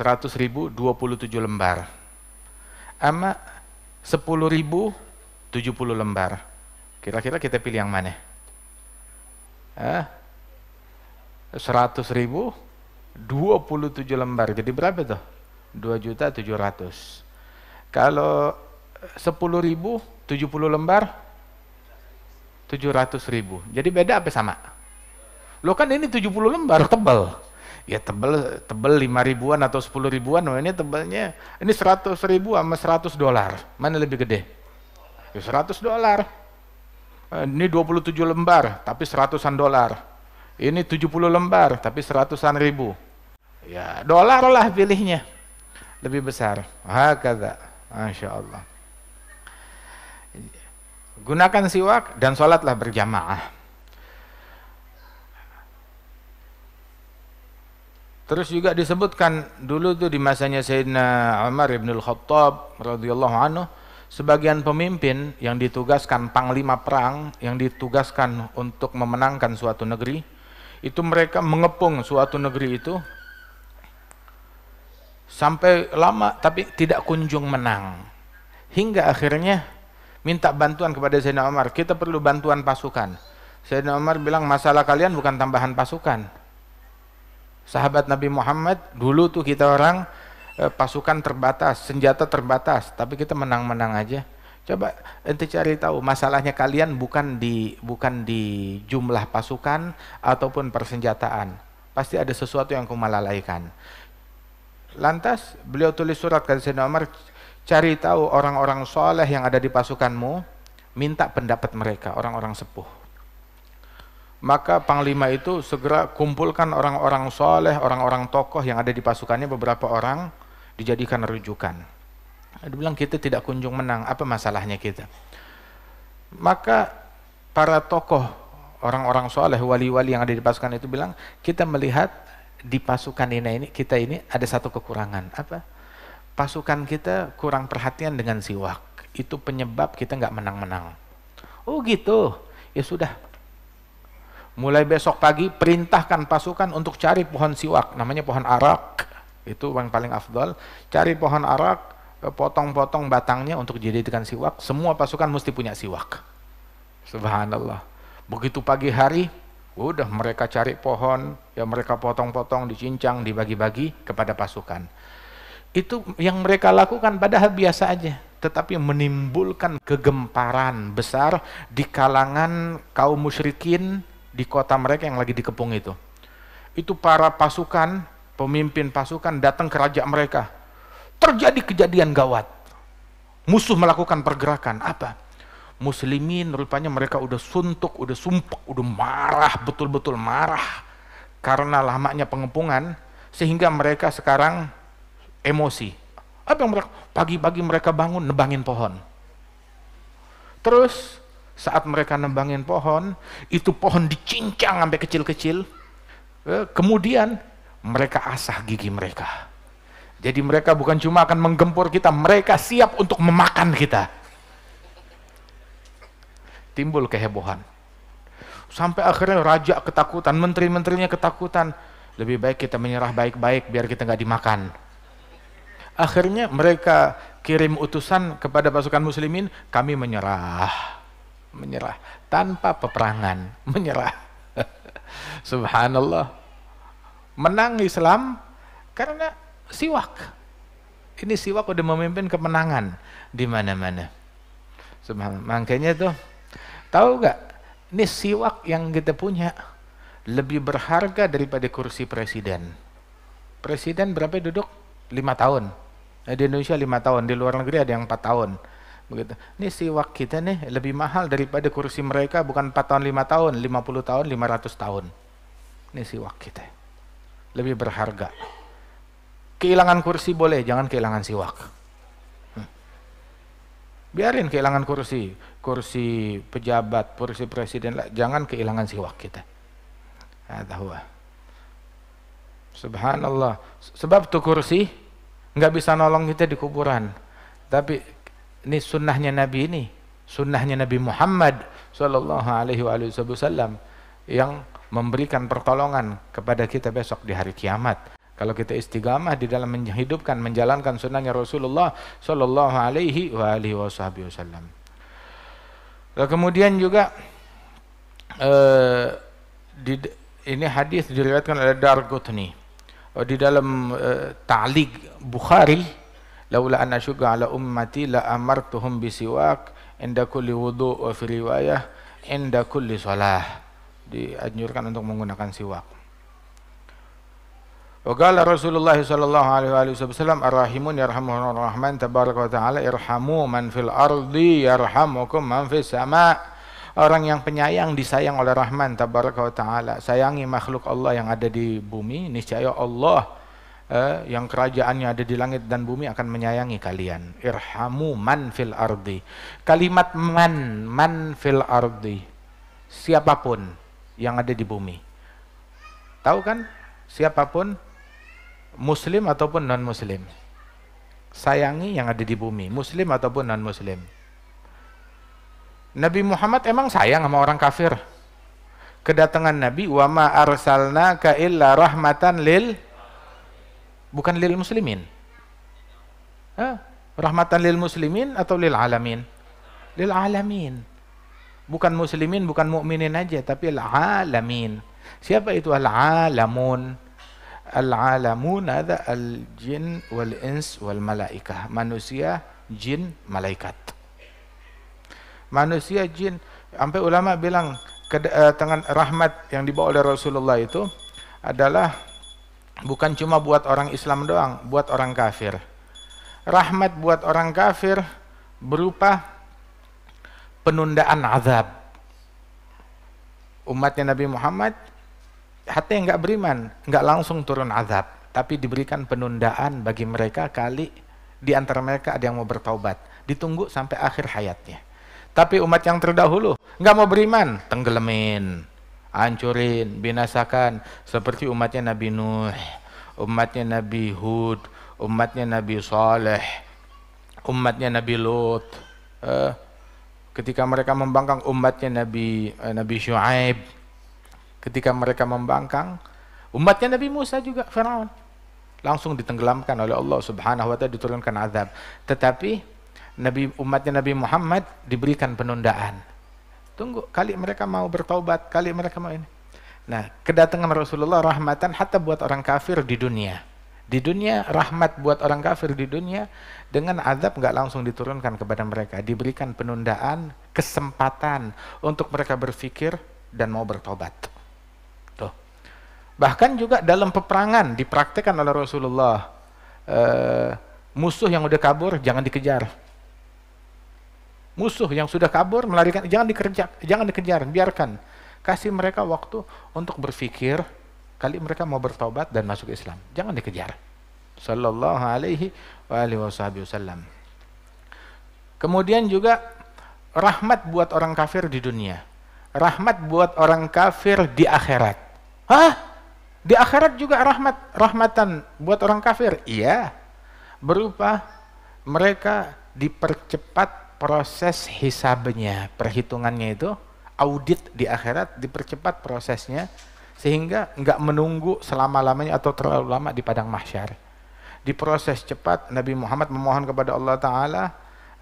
100 ribu 27 lembar. Sama 10 ribu 70 lembar. Kira-kira kita pilih yang mana? Hah? 100 ribu 27 lembar. Jadi berapa tuh? 2 juta 700. Kalau 10 ribu, 70 lembar, 700 ribu. Jadi beda apa sama? Lo kan ini 70 lembar, tebal. Ya tebal, tebal 5 ribuan atau 10 ribuan, oh ini tebalnya. Ini 100 ribu sama 100 dolar. Mana lebih gede? Ya 100 dolar. Eh, ini 27 lembar, tapi seratusan dolar. Ini 70 lembar, tapi seratusan ribu Ya, dolar lah pilihnya. Lebih besar. Hakadha. Masya Allah. Gunakan siwak dan sholatlah berjamaah. Terus juga disebutkan dulu tuh di masanya Sayyidina Umar bin al-Khattab radhiyallahu anhu sebagian pemimpin yang ditugaskan panglima perang yang ditugaskan untuk memenangkan suatu negeri itu mereka mengepung suatu negeri itu Sampai lama tapi tidak kunjung menang. Hingga akhirnya minta bantuan kepada Zainal Umar, kita perlu bantuan pasukan. Zainal Umar bilang masalah kalian bukan tambahan pasukan. Sahabat Nabi Muhammad dulu tuh kita orang e, pasukan terbatas, senjata terbatas, tapi kita menang-menang aja. Coba ente cari tahu masalahnya kalian bukan di bukan di jumlah pasukan ataupun persenjataan. Pasti ada sesuatu yang kumalalaikan. Lantas beliau tulis surat ke Sayyidina Umar, cari tahu orang-orang soleh yang ada di pasukanmu, minta pendapat mereka, orang-orang sepuh. Maka Panglima itu segera kumpulkan orang-orang soleh, orang-orang tokoh yang ada di pasukannya, beberapa orang dijadikan rujukan. Dia bilang kita tidak kunjung menang, apa masalahnya kita? Maka para tokoh orang-orang soleh, wali-wali yang ada di pasukan itu bilang, kita melihat di pasukan ini, ini kita ini ada satu kekurangan apa pasukan kita kurang perhatian dengan siwak itu penyebab kita nggak menang-menang oh gitu ya sudah mulai besok pagi perintahkan pasukan untuk cari pohon siwak namanya pohon arak itu yang paling afdol cari pohon arak eh, potong-potong batangnya untuk dijadikan siwak semua pasukan mesti punya siwak subhanallah begitu pagi hari Udah mereka cari pohon, ya mereka potong-potong, dicincang, dibagi-bagi kepada pasukan. Itu yang mereka lakukan padahal biasa aja, tetapi menimbulkan kegemparan besar di kalangan kaum musyrikin di kota mereka yang lagi dikepung itu. Itu para pasukan, pemimpin pasukan datang ke raja mereka. Terjadi kejadian gawat. Musuh melakukan pergerakan, apa? muslimin rupanya mereka udah suntuk, udah sumpek, udah marah, betul-betul marah karena lamanya pengepungan sehingga mereka sekarang emosi. Apa yang mereka pagi-pagi mereka bangun nebangin pohon. Terus saat mereka nebangin pohon, itu pohon dicincang sampai kecil-kecil. E, kemudian mereka asah gigi mereka. Jadi mereka bukan cuma akan menggempur kita, mereka siap untuk memakan kita timbul kehebohan. Sampai akhirnya raja ketakutan, menteri-menterinya ketakutan. Lebih baik kita menyerah baik-baik biar kita nggak dimakan. Akhirnya mereka kirim utusan kepada pasukan muslimin, kami menyerah. Menyerah. Tanpa peperangan, menyerah. Subhanallah. Menang Islam karena siwak. Ini siwak udah memimpin kemenangan di mana-mana. Subhanallah. Makanya tuh Tahu nggak? Ini siwak yang kita punya lebih berharga daripada kursi presiden. Presiden berapa duduk? Lima tahun. Eh, di Indonesia lima tahun, di luar negeri ada yang empat tahun. Begitu. Ini siwak kita nih lebih mahal daripada kursi mereka bukan empat tahun, lima tahun, lima puluh tahun, lima ratus tahun. Ini siwak kita. Lebih berharga. Kehilangan kursi boleh, jangan kehilangan siwak. Hmm. Biarin kehilangan kursi kursi pejabat, kursi presiden, jangan kehilangan siwak kita. Ah, tahu ah. Subhanallah. Sebab tuh kursi nggak bisa nolong kita di kuburan. Tapi ini sunnahnya Nabi ini, sunnahnya Nabi Muhammad Shallallahu Alaihi Wasallam yang memberikan pertolongan kepada kita besok di hari kiamat. Kalau kita istiqamah di dalam menghidupkan, menjalankan sunnahnya Rasulullah Shallallahu Alaihi Wasallam. Lalu kemudian juga eh, di, ini hadis diriwayatkan oleh Darqutni oh, di dalam eh, Ta'liq Bukhari laula anna syuga ala ummati la amartuhum bisiwak inda kulli wudu wa fi riwayah inda kulli salah dianjurkan untuk menggunakan siwak Wagala Rasulullah sallallahu alaihi wasallam arrahimun yarhamuhur rahman tabaraka wa taala irhamu man fil ardi yarhamukum man fis sama. Orang yang penyayang disayang oleh Rahman tabaraka wa taala. Sayangi makhluk Allah yang ada di bumi, niscaya Allah eh, yang kerajaannya ada di langit dan bumi akan menyayangi kalian. Irhamu man fil ardi. Kalimat man, man fil ardi. Siapapun yang ada di bumi. Tahu kan? Siapapun muslim ataupun non muslim sayangi yang ada di bumi muslim ataupun non muslim Nabi Muhammad emang sayang sama orang kafir kedatangan Nabi wama arsalna ka illa rahmatan lil bukan lil muslimin eh, rahmatan lil muslimin atau lil alamin lil alamin bukan muslimin bukan mukminin aja tapi al alamin siapa itu al alamun Al-alamun ada al-jin wal-ins wal-malaikah. Manusia, jin, malaikat. Manusia, jin, sampai ulama bilang eh, tangan rahmat yang dibawa oleh Rasulullah itu adalah bukan cuma buat orang Islam doang, buat orang kafir. Rahmat buat orang kafir berupa penundaan azab. Umatnya Nabi Muhammad Hati yang nggak beriman nggak langsung turun azab tapi diberikan penundaan bagi mereka kali di antara mereka ada yang mau bertaubat ditunggu sampai akhir hayatnya tapi umat yang terdahulu nggak mau beriman tenggelamin hancurin binasakan seperti umatnya Nabi Nuh umatnya Nabi Hud umatnya Nabi Saleh umatnya Nabi Lut eh, ketika mereka membangkang umatnya Nabi eh, Nabi Shu'aib Ketika mereka membangkang, umatnya Nabi Musa juga Firaun langsung ditenggelamkan oleh Allah Subhanahu wa taala diturunkan azab. Tetapi Nabi umatnya Nabi Muhammad diberikan penundaan. Tunggu kali mereka mau bertaubat, kali mereka mau ini. Nah, kedatangan Rasulullah rahmatan hatta buat orang kafir di dunia. Di dunia rahmat buat orang kafir di dunia dengan azab nggak langsung diturunkan kepada mereka, diberikan penundaan, kesempatan untuk mereka berpikir dan mau bertobat. Bahkan juga dalam peperangan dipraktekkan oleh Rasulullah. uh, musuh yang udah kabur jangan dikejar. Musuh yang sudah kabur melarikan jangan dikerja, jangan dikejar, biarkan. Kasih mereka waktu untuk berpikir kali mereka mau bertobat dan masuk Islam. Jangan dikejar. Sallallahu alaihi wa alihi wasallam. Kemudian juga rahmat buat orang kafir di dunia. Rahmat buat orang kafir di akhirat. Hah? Di akhirat juga rahmat, rahmatan buat orang kafir. Iya, berupa mereka dipercepat proses hisabnya, perhitungannya itu audit di akhirat dipercepat prosesnya sehingga nggak menunggu selama-lamanya atau terlalu lama di padang mahsyar. Diproses cepat Nabi Muhammad memohon kepada Allah taala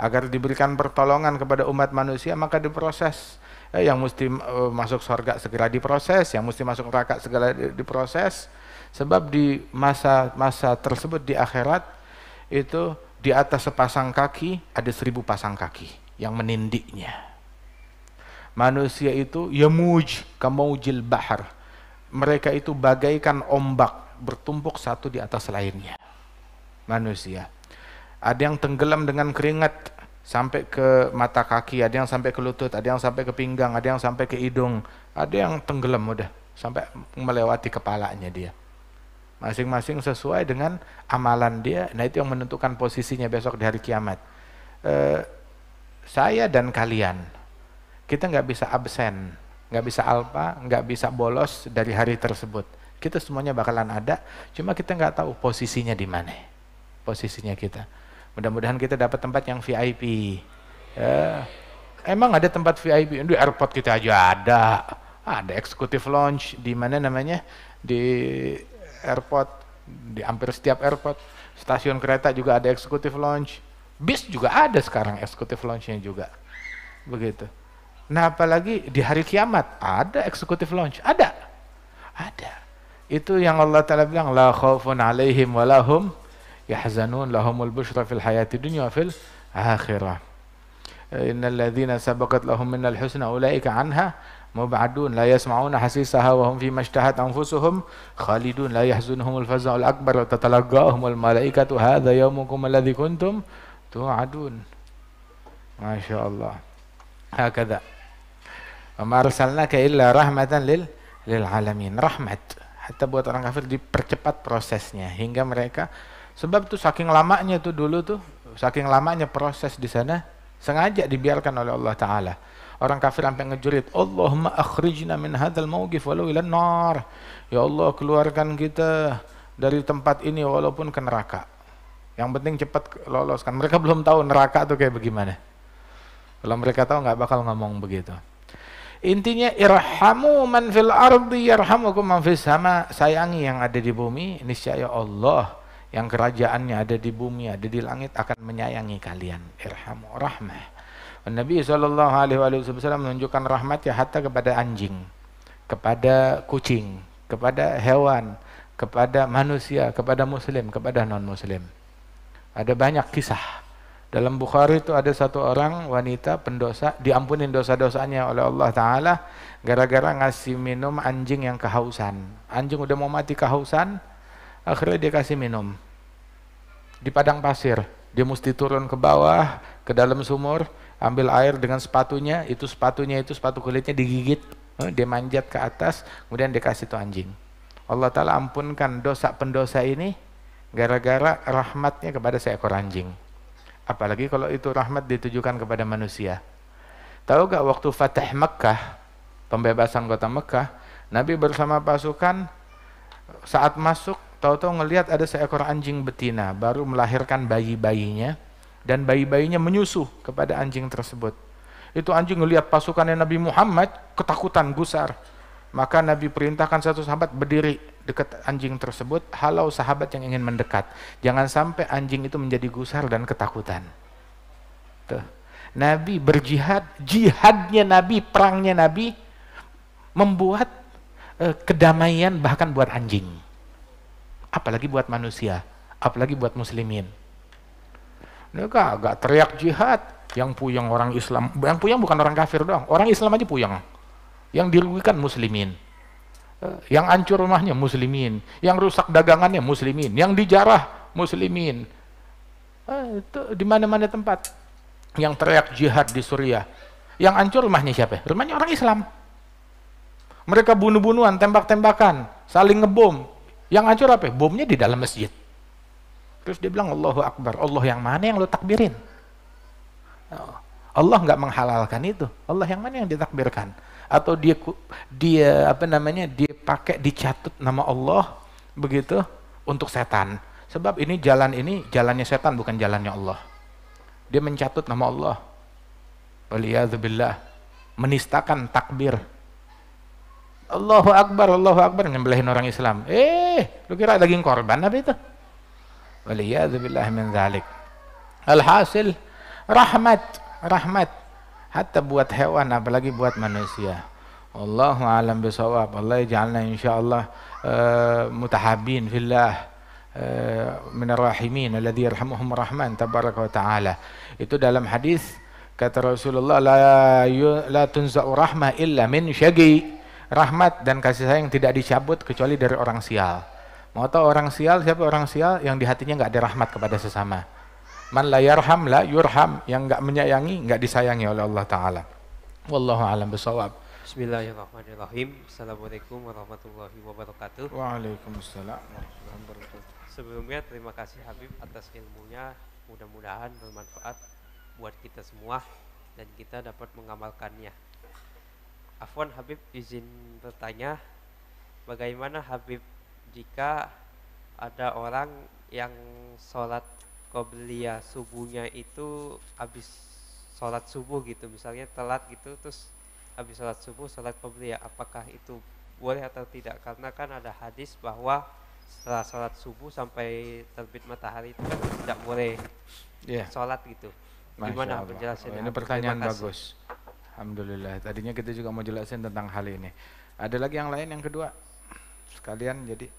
agar diberikan pertolongan kepada umat manusia maka diproses Eh, yang mesti eh, masuk surga segera diproses, yang mesti masuk neraka segera diproses. Sebab di masa-masa tersebut di akhirat itu di atas sepasang kaki ada seribu pasang kaki yang menindiknya. Manusia itu yamuj kamaujil bahar. Mereka itu bagaikan ombak bertumpuk satu di atas lainnya. Manusia. Ada yang tenggelam dengan keringat, sampai ke mata kaki, ada yang sampai ke lutut, ada yang sampai ke pinggang, ada yang sampai ke hidung, ada yang tenggelam udah sampai melewati kepalanya dia. Masing-masing sesuai dengan amalan dia. Nah itu yang menentukan posisinya besok di hari kiamat. E, saya dan kalian, kita nggak bisa absen, nggak bisa alpa, nggak bisa bolos dari hari tersebut. Kita semuanya bakalan ada, cuma kita nggak tahu posisinya di mana, posisinya kita. Mudah-mudahan kita dapat tempat yang VIP. Ya. Emang ada tempat VIP di airport kita aja ada. Ada executive launch di mana namanya di airport di hampir setiap airport stasiun kereta juga ada executive launch, bis juga ada sekarang executive lounge-nya juga begitu nah apalagi di hari kiamat ada executive launch, ada ada itu yang Allah Ta'ala bilang la khawfun alaihim walahum يحزنون لهم البشرى في الحياة الدنيا وفي الآخرة إن الذين سبقت لهم من الحسنى أولئك عنها مبعدون لا يسمعون حسيسها وهم فيما اشتهت أنفسهم خالدون لا يحزنهم الفزع الأكبر وتتلقاهم الملائكة هذا يومكم الذي كنتم توعدون ما شاء الله هكذا وما أرسلناك إلا رحمة لل للعالمين رحمة حتى hatta buat orang kafir dipercepat prosesnya hingga mereka Sebab tuh saking lamanya tuh dulu tuh, saking lamanya proses di sana, sengaja dibiarkan oleh Allah Ta'ala. Orang kafir sampai ngejurit, Allahumma akhrijna min hadzal mawqif walau ila nar. Ya Allah, keluarkan kita dari tempat ini walaupun ke neraka. Yang penting cepat loloskan. Mereka belum tahu neraka tuh kayak bagaimana. Kalau mereka tahu nggak bakal ngomong begitu. Intinya irhamu man fil ardi yarhamukum man fis sama. Sayangi yang ada di bumi, niscaya Allah yang kerajaannya ada di bumi, ada di langit akan menyayangi kalian. Irhamu rahmah. Nabi sallallahu Alaihi Wasallam menunjukkan rahmatnya hatta kepada anjing, kepada kucing, kepada hewan, kepada manusia, kepada muslim, kepada non muslim. Ada banyak kisah. Dalam Bukhari itu ada satu orang wanita pendosa diampunin dosa-dosanya oleh Allah Taala gara-gara ngasih minum anjing yang kehausan. Anjing udah mau mati kehausan, akhirnya dia kasih minum di padang pasir dia mesti turun ke bawah ke dalam sumur ambil air dengan sepatunya itu sepatunya itu sepatu kulitnya digigit eh, dia manjat ke atas kemudian dia kasih tuh anjing Allah Ta'ala ampunkan dosa pendosa ini gara-gara rahmatnya kepada seekor anjing apalagi kalau itu rahmat ditujukan kepada manusia tahu gak waktu Fatah Mekah pembebasan kota Mekah Nabi bersama pasukan saat masuk Tahu-tahu ngelihat ada seekor anjing betina baru melahirkan bayi-bayinya dan bayi-bayinya menyusu kepada anjing tersebut. Itu anjing ngelihat pasukannya Nabi Muhammad ketakutan gusar. Maka Nabi perintahkan satu sahabat berdiri dekat anjing tersebut, halau sahabat yang ingin mendekat. Jangan sampai anjing itu menjadi gusar dan ketakutan. Tuh. Nabi berjihad, jihadnya Nabi, perangnya Nabi membuat eh, kedamaian bahkan buat anjing apalagi buat manusia, apalagi buat muslimin. Mereka agak teriak jihad, yang puyeng orang Islam, yang puyeng bukan orang kafir doang, orang Islam aja puyeng. Yang dirugikan muslimin. Eh, yang hancur rumahnya muslimin, yang rusak dagangannya muslimin, yang dijarah muslimin. Eh, itu di mana-mana tempat. Yang teriak jihad di Suriah, yang hancur rumahnya siapa? Rumahnya orang Islam. Mereka bunuh-bunuhan, tembak-tembakan, saling ngebom, yang hancur apa? Bomnya di dalam masjid. Terus dia bilang, Allahu Akbar. Allah yang mana yang lo takbirin? Oh, Allah nggak menghalalkan itu. Allah yang mana yang ditakbirkan? Atau dia dia apa namanya? Dia pakai dicatut nama Allah begitu untuk setan. Sebab ini jalan ini jalannya setan bukan jalannya Allah. Dia mencatut nama Allah. Waliyadzubillah. Menistakan takbir. Allahu Akbar, Allahu Akbar nyembelihin orang Islam. Eh, Eh, lu kira daging korban apa itu? Waliyadzubillah min zalik. Alhasil, rahmat, rahmat. Hatta buat hewan, apalagi buat manusia. Allahu alam bisawab. Allah ja'alna insyaallah uh, mutahabbin fillah eh, min rahimin alladhi yarhamuhum rahman tabaraka wa ta'ala. Itu dalam hadis kata Rasulullah la, yu, la tunza'u rahmah illa min syagi rahmat dan kasih sayang tidak dicabut kecuali dari orang sial. Mau tahu orang sial siapa orang sial yang di hatinya nggak ada rahmat kepada sesama. Man la yarham la yurham yang nggak menyayangi nggak disayangi oleh Allah Taala. Wallahu a'lam bishawab. Bismillahirrahmanirrahim. Assalamualaikum warahmatullahi wabarakatuh. Waalaikumsalam Sebelumnya terima kasih Habib atas ilmunya. Mudah-mudahan bermanfaat buat kita semua dan kita dapat mengamalkannya. Afwan Habib izin bertanya bagaimana Habib jika ada orang yang sholat qobliya subuhnya itu habis sholat subuh gitu misalnya telat gitu terus habis sholat subuh sholat qobliya apakah itu boleh atau tidak karena kan ada hadis bahwa setelah sholat subuh sampai terbit matahari itu kan tidak boleh yeah. sholat gitu Masya gimana penjelasannya ini pertanyaan bagus Alhamdulillah. Tadinya kita juga mau jelasin tentang hal ini. Ada lagi yang lain yang kedua? Sekalian jadi.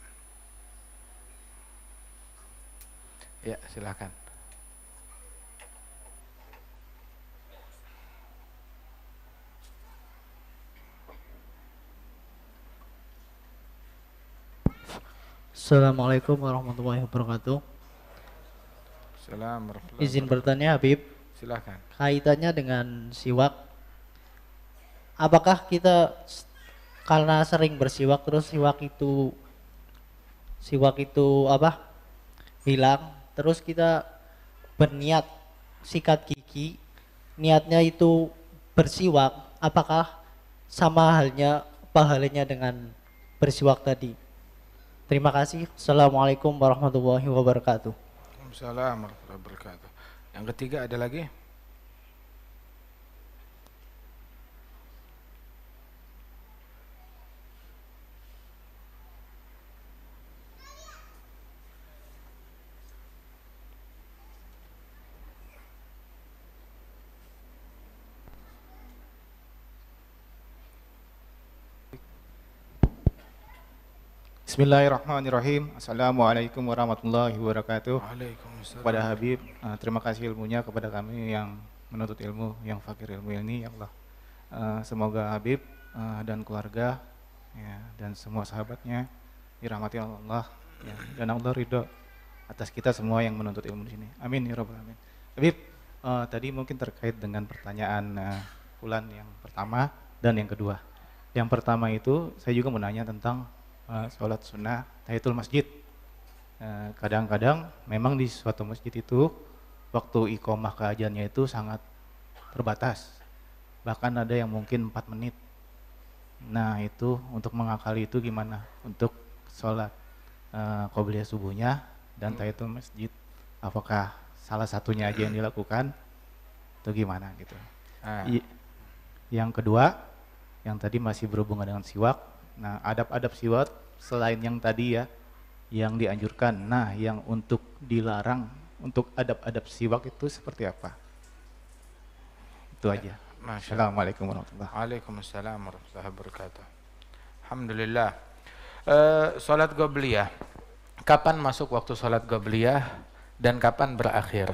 Ya, silahkan. Assalamualaikum warahmatullahi wabarakatuh. Assalamualaikum. Izin bertanya Habib. Silahkan. Kaitannya dengan siwak apakah kita karena sering bersiwak terus siwak itu siwak itu apa hilang terus kita berniat sikat gigi niatnya itu bersiwak apakah sama halnya pahalanya dengan bersiwak tadi terima kasih assalamualaikum warahmatullahi wabarakatuh Assalamualaikum warahmatullahi wabarakatuh yang ketiga ada lagi Bismillahirrahmanirrahim. Assalamualaikum warahmatullahi wabarakatuh. Waalaikumsalam. Kepada Habib, eh, terima kasih ilmunya kepada kami yang menuntut ilmu, yang fakir ilmu ini, ya Allah. Eh, semoga Habib eh, dan keluarga ya, dan semua sahabatnya dirahmati Allah ya, dan Allah ridho atas kita semua yang menuntut ilmu di sini. Amin ya rabbal alamin. Habib, uh, tadi mungkin terkait dengan pertanyaan uh, Fulan yang pertama dan yang kedua. Yang pertama itu saya juga menanya tentang Eh, sholat sunnah tahiyatul masjid. Eh, kadang-kadang memang di suatu masjid itu waktu ikomah keajannya itu sangat terbatas. Bahkan ada yang mungkin 4 menit. Nah itu untuk mengakali itu gimana? Untuk sholat uh, subuhnya dan tahiyatul masjid. Apakah salah satunya aja yang dilakukan atau gimana gitu? Ah. yang kedua, yang tadi masih berhubungan dengan siwak, Nah, adab-adab siwak selain yang tadi ya, yang dianjurkan. Nah, yang untuk dilarang, untuk adab-adab siwak itu seperti apa? Itu ya. aja. Assalamualaikum warahmatullahi wabarakatuh. Waalaikumsalam warahmatullahi wabarakatuh. Alhamdulillah. Uh, eh, salat Qobliyah. Kapan masuk waktu salat Qobliyah dan kapan berakhir?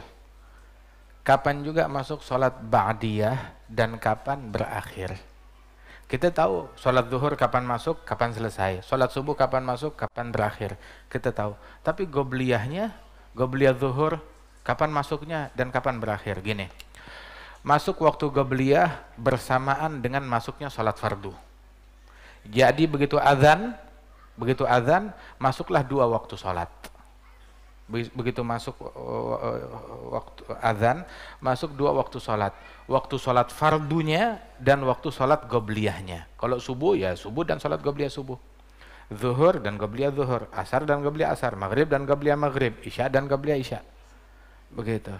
Kapan juga masuk salat Ba'diyah dan kapan berakhir? Kita tahu sholat zuhur kapan masuk, kapan selesai. Sholat subuh kapan masuk, kapan berakhir. Kita tahu. Tapi gobliyahnya, gobliyah zuhur, kapan masuknya dan kapan berakhir. Gini, masuk waktu gobliyah bersamaan dengan masuknya sholat fardu. Jadi begitu azan, begitu azan, masuklah dua waktu sholat begitu masuk eh, eh, waktu azan masuk dua waktu sholat waktu sholat fardunya dan waktu sholat gobliyahnya kalau subuh ya subuh dan sholat gobliyah subuh zuhur dan gobliyah zuhur asar dan gobliyah asar maghrib dan gobliyah maghrib isya dan gobliyah isya begitu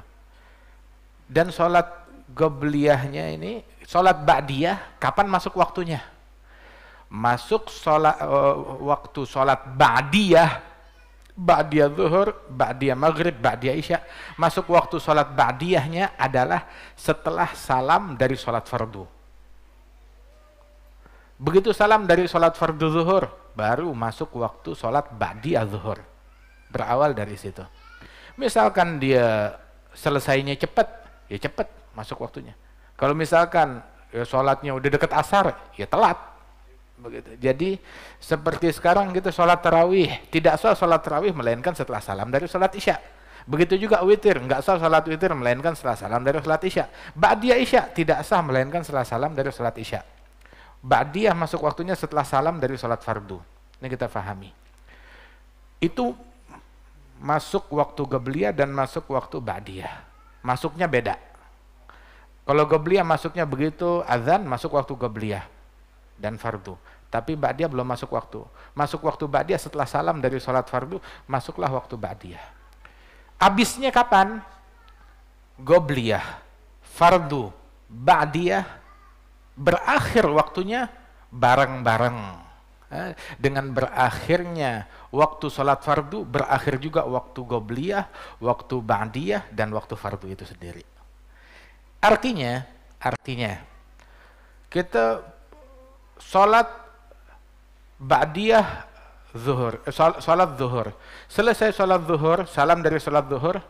dan sholat gobliyahnya ini sholat ba'diyah kapan masuk waktunya masuk sholat, eh, waktu sholat ba'diyah Ba'diyah zuhur, ba'diyah maghrib, ba'diyah isya. Masuk waktu sholat ba'diyahnya adalah setelah salam dari sholat fardu. Begitu salam dari sholat fardu zuhur, baru masuk waktu sholat ba'diyah zuhur. Berawal dari situ. Misalkan dia selesainya cepat, ya cepat masuk waktunya. Kalau misalkan ya sholatnya udah deket asar, ya telat begitu. Jadi seperti sekarang gitu sholat tarawih, tidak sah sholat tarawih melainkan setelah salam dari sholat isya. Begitu juga witir, nggak sah sholat witir melainkan setelah salam dari sholat isya. Ba'diyah isya tidak sah melainkan setelah salam dari sholat isya. Ba'diyah masuk waktunya setelah salam dari sholat fardu. Ini kita fahami. Itu masuk waktu gebelia dan masuk waktu ba'diyah. Masuknya beda. Kalau gebliyah masuknya begitu azan masuk waktu gebliyah dan fardu. Tapi Ba'diyah belum masuk waktu. Masuk waktu Ba'diyah setelah salam dari sholat fardu, masuklah waktu Ba'diyah. Abisnya kapan? Gobliyah, fardu, Ba'diyah, berakhir waktunya bareng-bareng. Dengan berakhirnya waktu sholat fardu, berakhir juga waktu gobliyah, waktu Ba'diyah, dan waktu fardu itu sendiri. Artinya, artinya, kita sholat Ba'diyah zuhur, eh, salat zuhur. Selesai salat zuhur, salam dari salat zuhur.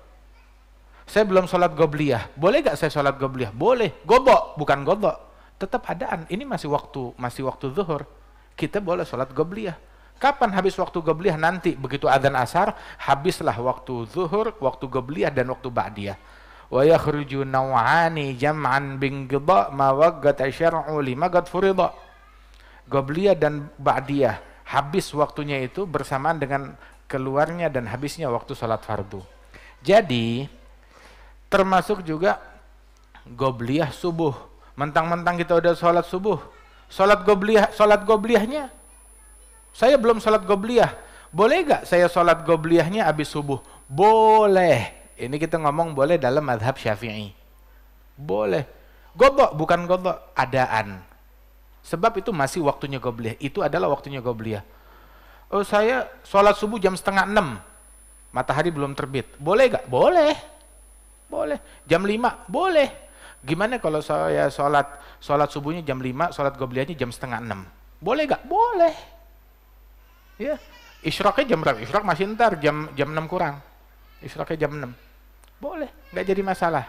Saya belum salat gobliyah. Boleh gak saya salat gobliyah? Boleh. Gobok, bukan gobok. Tetap adaan. Ini masih waktu masih waktu zuhur. Kita boleh salat gobliyah. Kapan habis waktu gobliyah? Nanti. Begitu adzan asar, habislah waktu zuhur, waktu gobliyah, dan waktu ba'diyah. Wa yakhruju naw'ani jam'an bin ma waggat syar'u lima qad furidha. Gobliyah dan Ba'diyah habis waktunya itu bersamaan dengan keluarnya dan habisnya waktu sholat fardu. Jadi termasuk juga gobliyah subuh. Mentang-mentang kita udah sholat subuh, sholat gobliyah, sholat gobliyahnya. Saya belum sholat gobliyah. Boleh gak saya sholat gobliyahnya habis subuh? Boleh. Ini kita ngomong boleh dalam madhab syafi'i. Boleh. Gobok bukan gobok, adaan. Sebab itu masih waktunya gobliyah. Itu adalah waktunya gobliyah. Oh saya sholat subuh jam setengah enam. Matahari belum terbit. Boleh gak? Boleh. Boleh. Jam lima? Boleh. Gimana kalau saya sholat, sholat subuhnya jam lima, sholat gobliyahnya jam setengah enam? Boleh gak? Boleh. Ya. Isyroknya jam berapa? Isyrok masih ntar jam jam enam kurang. Isyroknya jam enam. Boleh. Gak jadi masalah.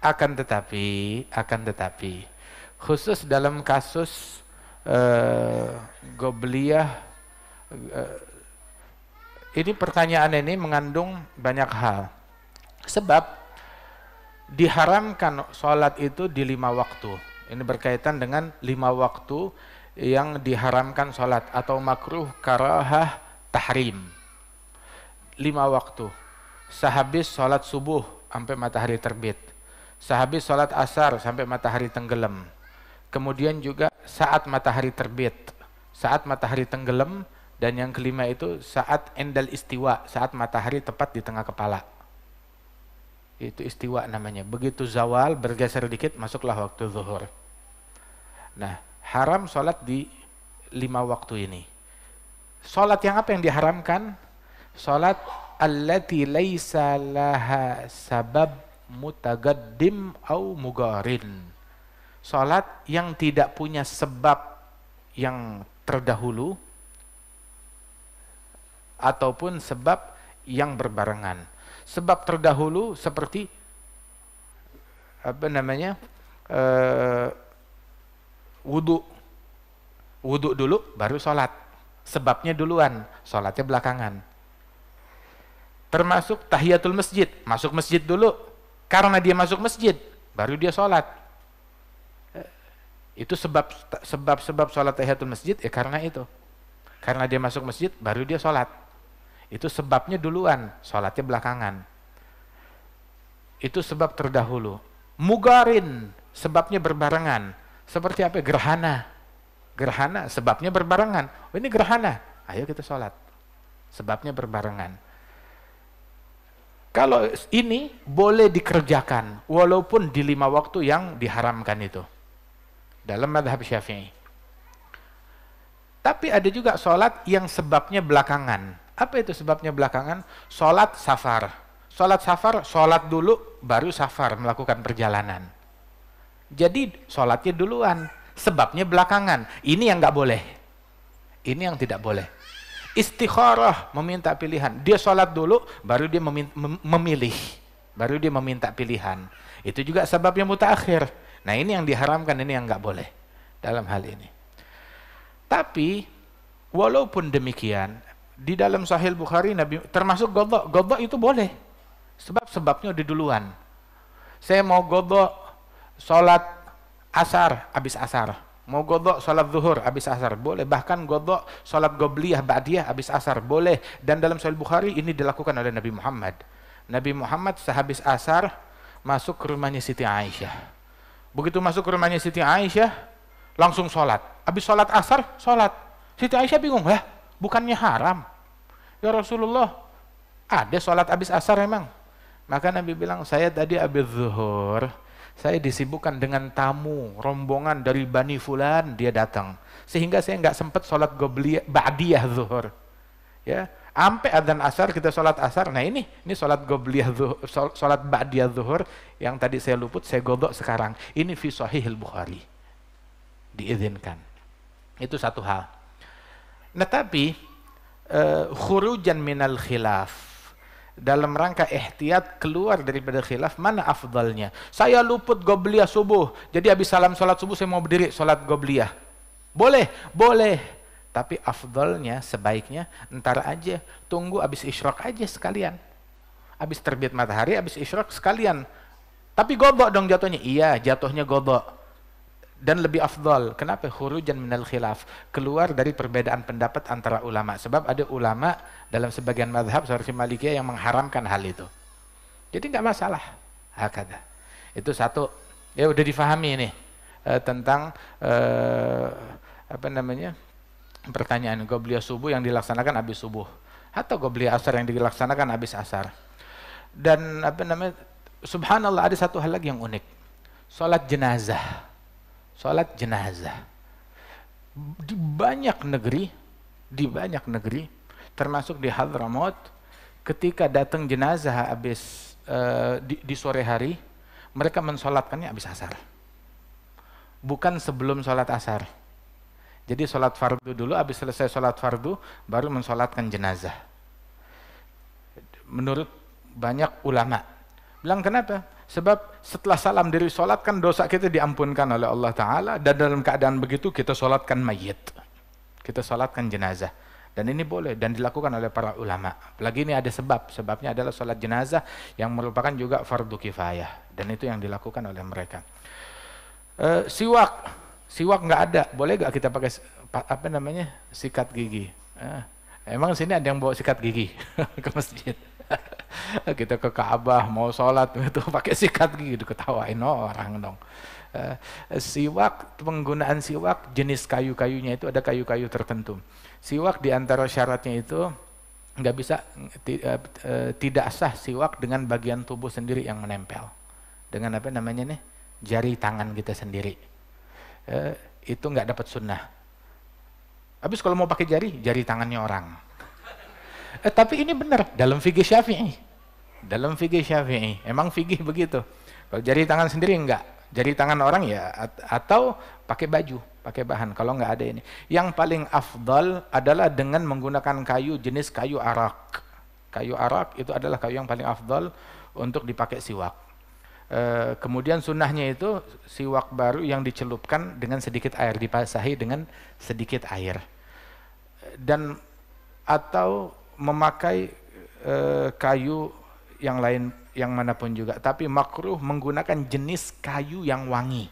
Akan tetapi, akan tetapi, khusus dalam kasus uh, eh, Gobliyah uh, eh, ini pertanyaan ini mengandung banyak hal sebab diharamkan sholat itu di lima waktu ini berkaitan dengan lima waktu yang diharamkan sholat atau makruh karahah tahrim lima waktu sehabis sholat subuh sampai matahari terbit sehabis sholat asar sampai matahari tenggelam kemudian juga saat matahari terbit, saat matahari tenggelam, dan yang kelima itu saat endal istiwa, saat matahari tepat di tengah kepala. Itu istiwa namanya. Begitu zawal, bergeser dikit, masuklah waktu zuhur. Nah, haram sholat di lima waktu ini. Sholat yang apa yang diharamkan? Sholat allati laisa laha sabab mutagaddim au mugarin Salat yang tidak punya sebab yang terdahulu ataupun sebab yang berbarengan. Sebab terdahulu seperti apa namanya? Uh, eh, wudhu wudhu dulu baru sholat sebabnya duluan sholatnya belakangan termasuk tahiyatul masjid masuk masjid dulu karena dia masuk masjid baru dia sholat itu sebab sebab sebab sholat tahiyatul masjid ya karena itu. Karena dia masuk masjid baru dia sholat. Itu sebabnya duluan, sholatnya belakangan. Itu sebab terdahulu. Mugarin sebabnya berbarengan. Seperti apa? Gerhana. Gerhana sebabnya berbarengan. Oh, ini gerhana. Ayo kita sholat. Sebabnya berbarengan. Kalau ini boleh dikerjakan walaupun di lima waktu yang diharamkan itu dalam madhab syafi'i tapi ada juga sholat yang sebabnya belakangan apa itu sebabnya belakangan? sholat safar sholat safar, sholat dulu baru safar melakukan perjalanan jadi sholatnya duluan sebabnya belakangan ini yang nggak boleh ini yang tidak boleh istikharah meminta pilihan dia sholat dulu baru dia memilih baru dia meminta pilihan itu juga sebabnya mutakhir Nah ini yang diharamkan, ini yang nggak boleh dalam hal ini. Tapi walaupun demikian, di dalam Sahih Bukhari Nabi termasuk godok, godok itu boleh. Sebab sebabnya di duluan. Saya mau godok sholat asar, habis asar. Mau godok sholat zuhur, habis asar, boleh. Bahkan godok sholat gobliyah, ba'diyah, habis asar, boleh. Dan dalam Sahih Bukhari ini dilakukan oleh Nabi Muhammad. Nabi Muhammad sehabis asar masuk ke rumahnya Siti Aisyah Begitu masuk ke rumahnya Siti Aisyah, langsung sholat. Habis sholat asar, sholat. Siti Aisyah bingung, lah bukannya haram. Ya Rasulullah, ada sholat habis asar emang? Maka Nabi bilang, saya tadi habis zuhur, saya disibukkan dengan tamu, rombongan dari Bani Fulan, dia datang. Sehingga saya nggak sempat sholat gobliya, ba'diyah zuhur. Ya, Sampai adzan asar kita sholat asar. Nah ini ini sholat gobliyah sholat ba'diyah zuhur yang tadi saya luput saya godok sekarang. Ini fi sahihil Bukhari. Diizinkan. Itu satu hal. Nah tapi uh, khurujan minal khilaf dalam rangka ihtiyat keluar daripada khilaf mana afdalnya saya luput gobliyah subuh jadi habis salam sholat subuh saya mau berdiri sholat gobliyah boleh boleh tapi afdolnya, sebaiknya, entar aja, tunggu abis isyrok aja sekalian. Abis terbit matahari, abis isyrok sekalian. Tapi gobok dong jatuhnya. Iya, jatuhnya gobok. Dan lebih afdol. Kenapa? Hurujan minal khilaf. Keluar dari perbedaan pendapat antara ulama. Sebab ada ulama dalam sebagian madhab, seperti Malikiyah yang mengharamkan hal itu. Jadi nggak masalah. Hakada. Itu satu. Ya udah difahami ini. Eh, tentang eh, apa namanya Pertanyaan, gobliyah subuh yang dilaksanakan habis subuh atau gobliyah asar yang dilaksanakan habis asar. Dan apa namanya? Subhanallah ada satu hal lagi yang unik. sholat jenazah. sholat jenazah. Di banyak negeri, di banyak negeri, termasuk di Hadramaut, ketika datang jenazah habis uh, di, di sore hari, mereka mensolatkannya habis asar. Bukan sebelum sholat asar jadi sholat fardu dulu, habis selesai sholat fardu, baru mensolatkan jenazah. Menurut banyak ulama. Bilang kenapa? Sebab setelah salam diri sholat kan dosa kita diampunkan oleh Allah Ta'ala. Dan dalam keadaan begitu kita sholatkan mayit. Kita sholatkan jenazah. Dan ini boleh dan dilakukan oleh para ulama. Lagi ini ada sebab. Sebabnya adalah sholat jenazah yang merupakan juga fardu kifayah. Dan itu yang dilakukan oleh mereka. Eh, siwak siwak nggak ada, boleh nggak kita pakai apa namanya sikat gigi? Eh, emang sini ada yang bawa sikat gigi ke masjid? kita ke Ka'bah mau sholat itu pakai sikat gigi diketawain orang dong. Eh, siwak penggunaan siwak jenis kayu-kayunya itu ada kayu-kayu tertentu. Siwak di antara syaratnya itu nggak bisa eh, eh, tidak sah siwak dengan bagian tubuh sendiri yang menempel dengan apa namanya nih jari tangan kita sendiri eh, itu nggak dapat sunnah. Habis kalau mau pakai jari, jari tangannya orang. Eh, tapi ini benar dalam fikih syafi'i. Dalam fikih syafi'i, emang fikih begitu. Kalau jari tangan sendiri nggak, jari tangan orang ya atau pakai baju, pakai bahan. Kalau nggak ada ini, yang paling afdal adalah dengan menggunakan kayu jenis kayu arak. Kayu arak itu adalah kayu yang paling afdal untuk dipakai siwak. Eh, kemudian sunnahnya itu siwak baru yang dicelupkan dengan sedikit air, dipasahi dengan sedikit air. Dan atau memakai e, kayu yang lain yang manapun juga, tapi makruh menggunakan jenis kayu yang wangi.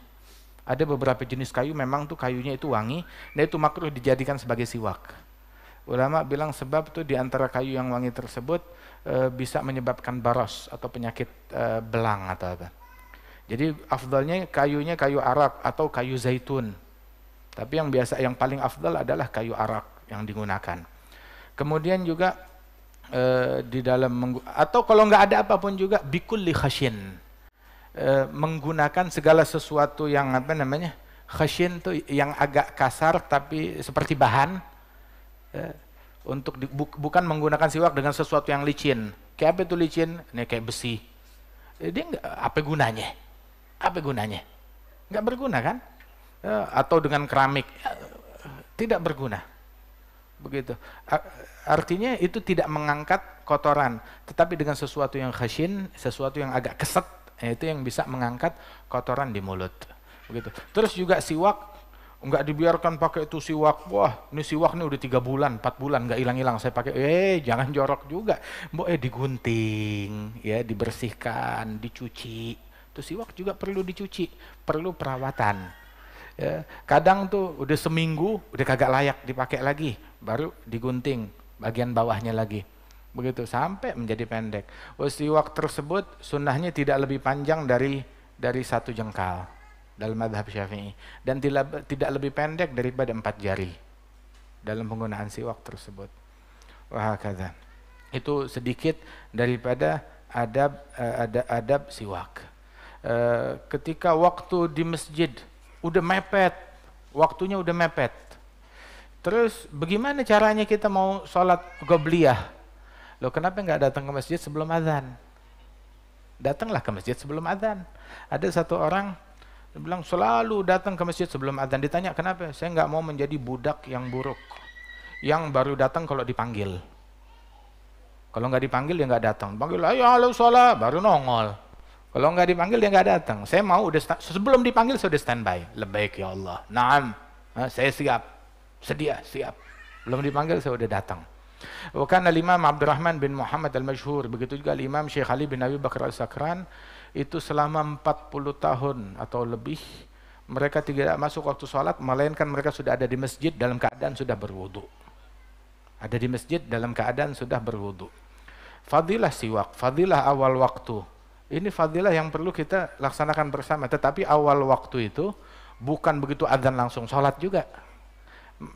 Ada beberapa jenis kayu memang tuh kayunya itu wangi, dan itu makruh dijadikan sebagai siwak. Ulama bilang sebab tuh diantara kayu yang wangi tersebut Eh, bisa menyebabkan baros atau penyakit eh, belang atau apa. Jadi afdalnya kayunya kayu arak atau kayu zaitun. Tapi yang biasa yang paling afdal adalah kayu arak yang digunakan. Kemudian juga e, di dalam atau kalau nggak ada apapun juga bikul khasyin. E, menggunakan segala sesuatu yang apa namanya? Khasyin tuh yang agak kasar tapi seperti bahan. E, untuk di, bu, bukan menggunakan siwak dengan sesuatu yang licin. Kayak apa itu licin? Ini kayak besi. Jadi eh, apa gunanya? Apa gunanya? Nggak berguna kan? E, atau dengan keramik? E, tidak berguna. Begitu. A, artinya itu tidak mengangkat kotoran, tetapi dengan sesuatu yang khasin, sesuatu yang agak keset, itu yang bisa mengangkat kotoran di mulut. Begitu. Terus juga siwak nggak dibiarkan pakai itu siwak. Wah, ini siwak ini udah tiga bulan, empat bulan nggak hilang-hilang. Saya pakai, eh jangan jorok juga. Mbok eh digunting, ya dibersihkan, dicuci. Itu siwak juga perlu dicuci, perlu perawatan. Ya, kadang tuh udah seminggu udah kagak layak dipakai lagi, baru digunting bagian bawahnya lagi. Begitu sampai menjadi pendek. Siwak tersebut sunnahnya tidak lebih panjang dari dari satu jengkal dalam madhab syafi'i dan tidak tidak lebih pendek daripada empat jari dalam penggunaan siwak tersebut wahakadha itu sedikit daripada adab eh, ada adab siwak eh, ketika waktu di masjid udah mepet waktunya udah mepet terus bagaimana caranya kita mau sholat gobliyah lo kenapa nggak datang ke masjid sebelum azan datanglah ke masjid sebelum azan ada satu orang dia bilang selalu datang ke masjid sebelum adzan ditanya kenapa? Saya nggak mau menjadi budak yang buruk, yang baru datang kalau dipanggil. Kalau nggak dipanggil dia nggak datang. Panggil, ayo halo sholat, baru nongol. Kalau nggak dipanggil dia nggak datang. Saya mau udah sebelum dipanggil sudah standby. Lebaik ya Allah. Naam. saya siap. Sedia, siap. Belum dipanggil saya udah datang. Wakana Imam Abdurrahman bin Muhammad al-Mashhur, begitu juga Imam Syekh Ali bin Abi Bakar al-Sakran itu selama 40 tahun atau lebih mereka tidak masuk waktu sholat melainkan mereka sudah ada di masjid dalam keadaan sudah berwudu ada di masjid dalam keadaan sudah berwudu fadilah siwak fadilah awal waktu ini fadilah yang perlu kita laksanakan bersama tetapi awal waktu itu bukan begitu adzan langsung sholat juga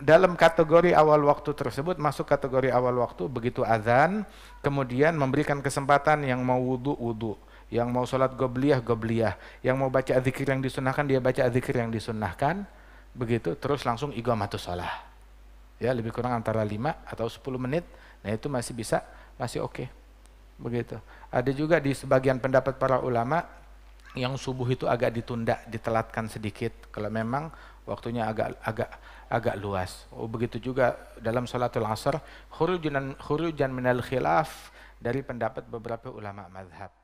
dalam kategori awal waktu tersebut masuk kategori awal waktu begitu azan kemudian memberikan kesempatan yang mau wudhu wudhu yang mau sholat gobliyah, gobliyah. Yang mau baca zikir yang disunahkan, dia baca zikir yang disunahkan. Begitu, terus langsung matu sholah. Ya, lebih kurang antara 5 atau 10 menit. Nah itu masih bisa, masih oke. Okay. Begitu. Ada juga di sebagian pendapat para ulama, yang subuh itu agak ditunda, ditelatkan sedikit. Kalau memang waktunya agak agak agak luas. Oh, begitu juga dalam sholatul asar, khurujan khurujan minal khilaf dari pendapat beberapa ulama madhab.